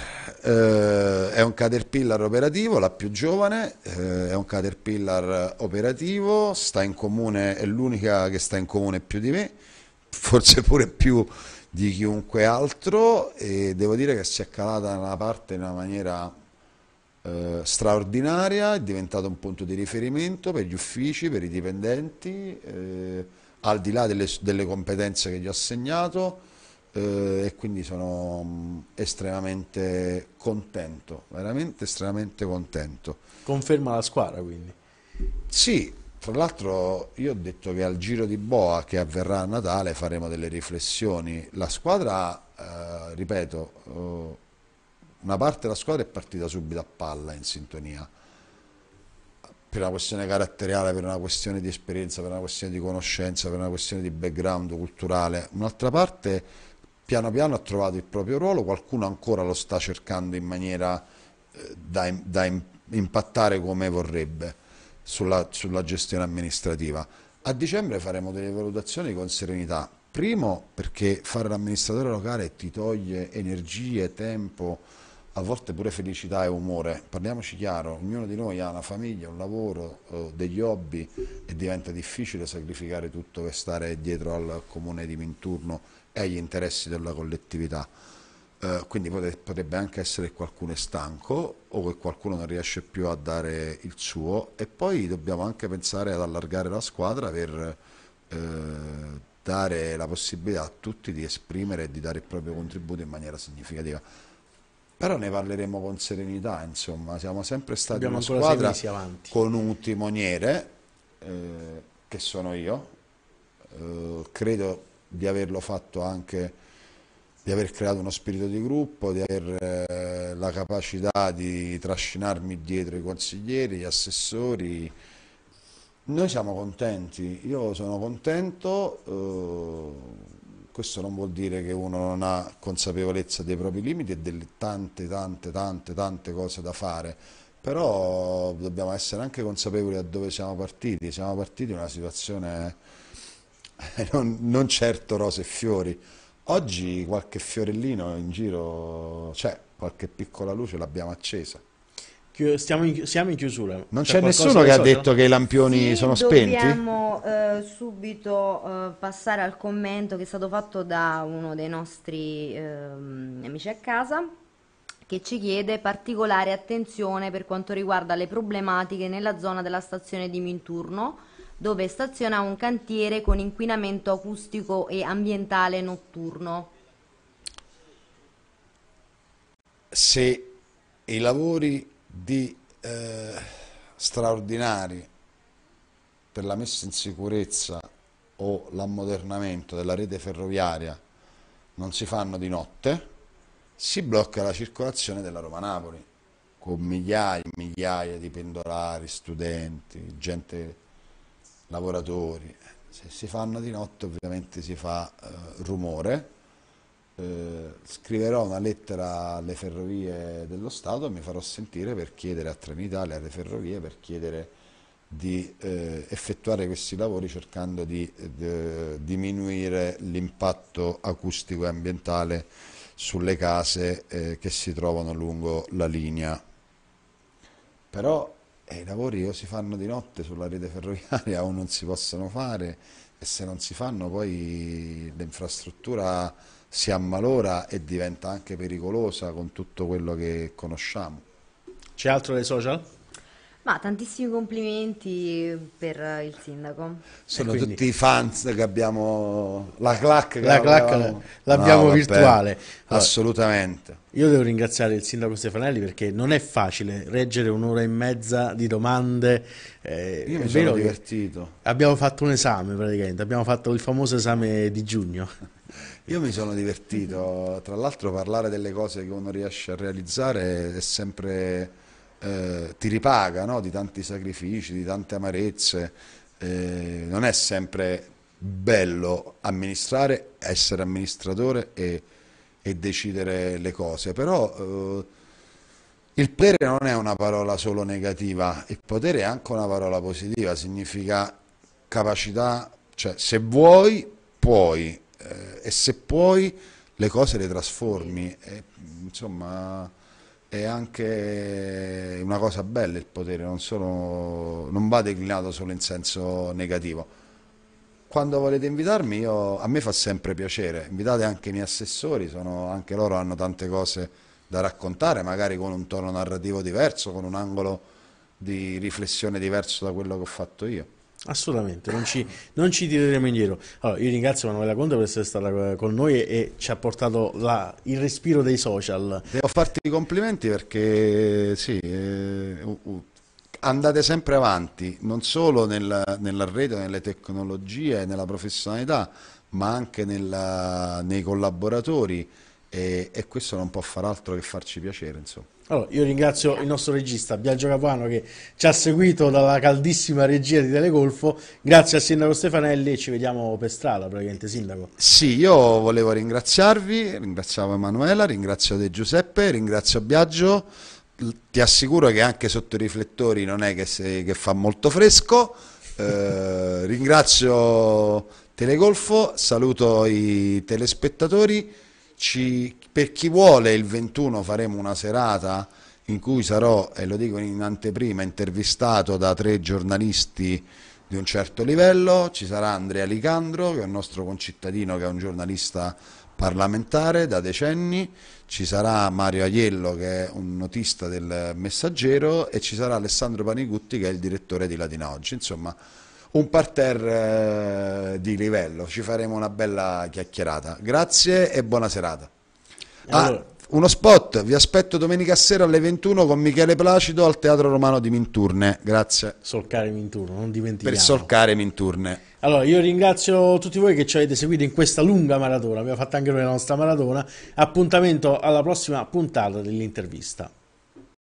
eh, è un caterpillar operativo, la più giovane, eh, è un caterpillar operativo, sta in comune, è l'unica che sta in comune più di me, forse pure più di chiunque altro e devo dire che si è calata nella parte in una maniera eh, straordinaria, è diventato un punto di riferimento per gli uffici, per i dipendenti, eh, al di là delle, delle competenze che gli ho assegnato eh, e quindi sono mm, estremamente contento, veramente estremamente contento. Conferma la squadra quindi? Sì, tra l'altro io ho detto che al giro di Boa che avverrà a Natale faremo delle riflessioni. La squadra, eh, ripeto, eh, una parte della squadra è partita subito a palla in sintonia per una questione caratteriale, per una questione di esperienza, per una questione di conoscenza, per una questione di background culturale. Un'altra parte piano piano ha trovato il proprio ruolo, qualcuno ancora lo sta cercando in maniera eh, da, da impattare come vorrebbe sulla, sulla gestione amministrativa. A dicembre faremo delle valutazioni con serenità. Primo perché fare l'amministratore locale ti toglie energie, tempo, a volte pure felicità e umore. Parliamoci chiaro, ognuno di noi ha una famiglia, un lavoro, eh, degli hobby e diventa difficile sacrificare tutto per stare dietro al comune di Minturno e agli interessi della collettività. Eh, quindi potrebbe anche essere che qualcuno è stanco o che qualcuno non riesce più a dare il suo e poi dobbiamo anche pensare ad allargare la squadra per eh, dare la possibilità a tutti di esprimere e di dare il proprio contributo in maniera significativa però ne parleremo con serenità insomma siamo sempre stati Abbiamo una squadra con un timoniere eh, che sono io eh, credo di averlo fatto anche, di aver creato uno spirito di gruppo, di avere eh, la capacità di trascinarmi dietro i consiglieri, gli assessori. Noi siamo contenti, io sono contento, eh, questo non vuol dire che uno non ha consapevolezza dei propri limiti e delle tante, tante, tante, tante cose da fare, però dobbiamo essere anche consapevoli da dove siamo partiti, siamo partiti in una situazione non, non certo rose e fiori. Oggi qualche fiorellino in giro c'è, qualche piccola luce l'abbiamo accesa. Stiamo in, siamo in chiusura. Non c'è, c'è nessuno che ha detto che i lampioni sì, sono spenti? Dobbiamo eh, subito eh, passare al commento che è stato fatto da uno dei nostri eh, amici a casa che ci chiede particolare attenzione per quanto riguarda le problematiche nella zona della stazione di Minturno dove staziona un cantiere con inquinamento acustico e ambientale notturno. Se i lavori di eh, straordinari per la messa in sicurezza o l'ammodernamento della rete ferroviaria non si fanno di notte, si blocca la circolazione della Roma-Napoli con migliaia e migliaia di pendolari, studenti, gente lavoratori. Se si fanno di notte ovviamente si fa eh, rumore. Eh, scriverò una lettera alle ferrovie dello Stato e mi farò sentire per chiedere a Trenitalia, alle ferrovie, per chiedere di eh, effettuare questi lavori cercando di, di diminuire l'impatto acustico e ambientale sulle case eh, che si trovano lungo la linea. Però e i lavori o si fanno di notte sulla rete ferroviaria o non si possono fare e se non si fanno poi l'infrastruttura si ammalora e diventa anche pericolosa con tutto quello che conosciamo. C'è altro dai social? Ma tantissimi complimenti per il sindaco. Sono quindi... tutti i fans che abbiamo, la clac la l'abbiamo no, virtuale. Vabbè, assolutamente. Io devo ringraziare il sindaco Stefanelli perché non è facile reggere un'ora e mezza di domande. Eh, Io mi sono divertito. Abbiamo fatto un esame praticamente, abbiamo fatto il famoso esame di giugno. Io mi sono divertito, tra l'altro parlare delle cose che uno riesce a realizzare è sempre eh, ti ripaga no? di tanti sacrifici, di tante amarezze, eh, non è sempre bello amministrare, essere amministratore e, e decidere le cose, però eh, il potere non è una parola solo negativa, il potere è anche una parola positiva, significa capacità, cioè se vuoi puoi eh, e se puoi le cose le trasformi, e, insomma è anche una cosa bella il potere, non, solo, non va declinato solo in senso negativo. Quando volete invitarmi, io, a me fa sempre piacere, invitate anche i miei assessori, sono, anche loro hanno tante cose da raccontare, magari con un tono narrativo diverso, con un angolo di riflessione diverso da quello che ho fatto io. Assolutamente, non ci, non ci, tireremo indietro. Allora, io ringrazio Manuela Conte per essere stata con noi e, e ci ha portato la, il respiro dei social. Devo farti i complimenti perché sì, eh, andate sempre avanti, non solo nel, rete, nelle tecnologie, nella professionalità, ma anche nella, nei collaboratori e, e questo non può far altro che farci piacere. Insomma. Allora, io ringrazio il nostro regista Biagio Capuano che ci ha seguito dalla caldissima regia di Telegolfo. Grazie al Sindaco Stefanelli ci vediamo per strada, praticamente Sindaco. Sì, io volevo ringraziarvi, ringraziamo Emanuela, ringrazio De Giuseppe, ringrazio Biagio. Ti assicuro che anche sotto i riflettori non è che, se, che fa molto fresco. Eh, ringrazio Telegolfo, saluto i telespettatori. Ci per chi vuole il 21 faremo una serata in cui sarò, e lo dico in anteprima, intervistato da tre giornalisti di un certo livello, ci sarà Andrea Licandro, che è un nostro concittadino, che è un giornalista parlamentare da decenni, ci sarà Mario Aiello che è un notista del Messaggero e ci sarà Alessandro Panigutti che è il direttore di Latina Oggi, insomma un parterre eh, di livello, ci faremo una bella chiacchierata. Grazie e buona serata. Ah, allora. Ah, uno spot, vi aspetto domenica sera alle 21 con Michele Placido al Teatro Romano di Minturne. Grazie. Solcare Minturne, non dimentichiamo. Per solcare Minturne. Allora, io ringrazio tutti voi che ci avete seguito in questa lunga maratona. Abbiamo fatto anche noi la nostra maratona. Appuntamento alla prossima puntata dell'intervista.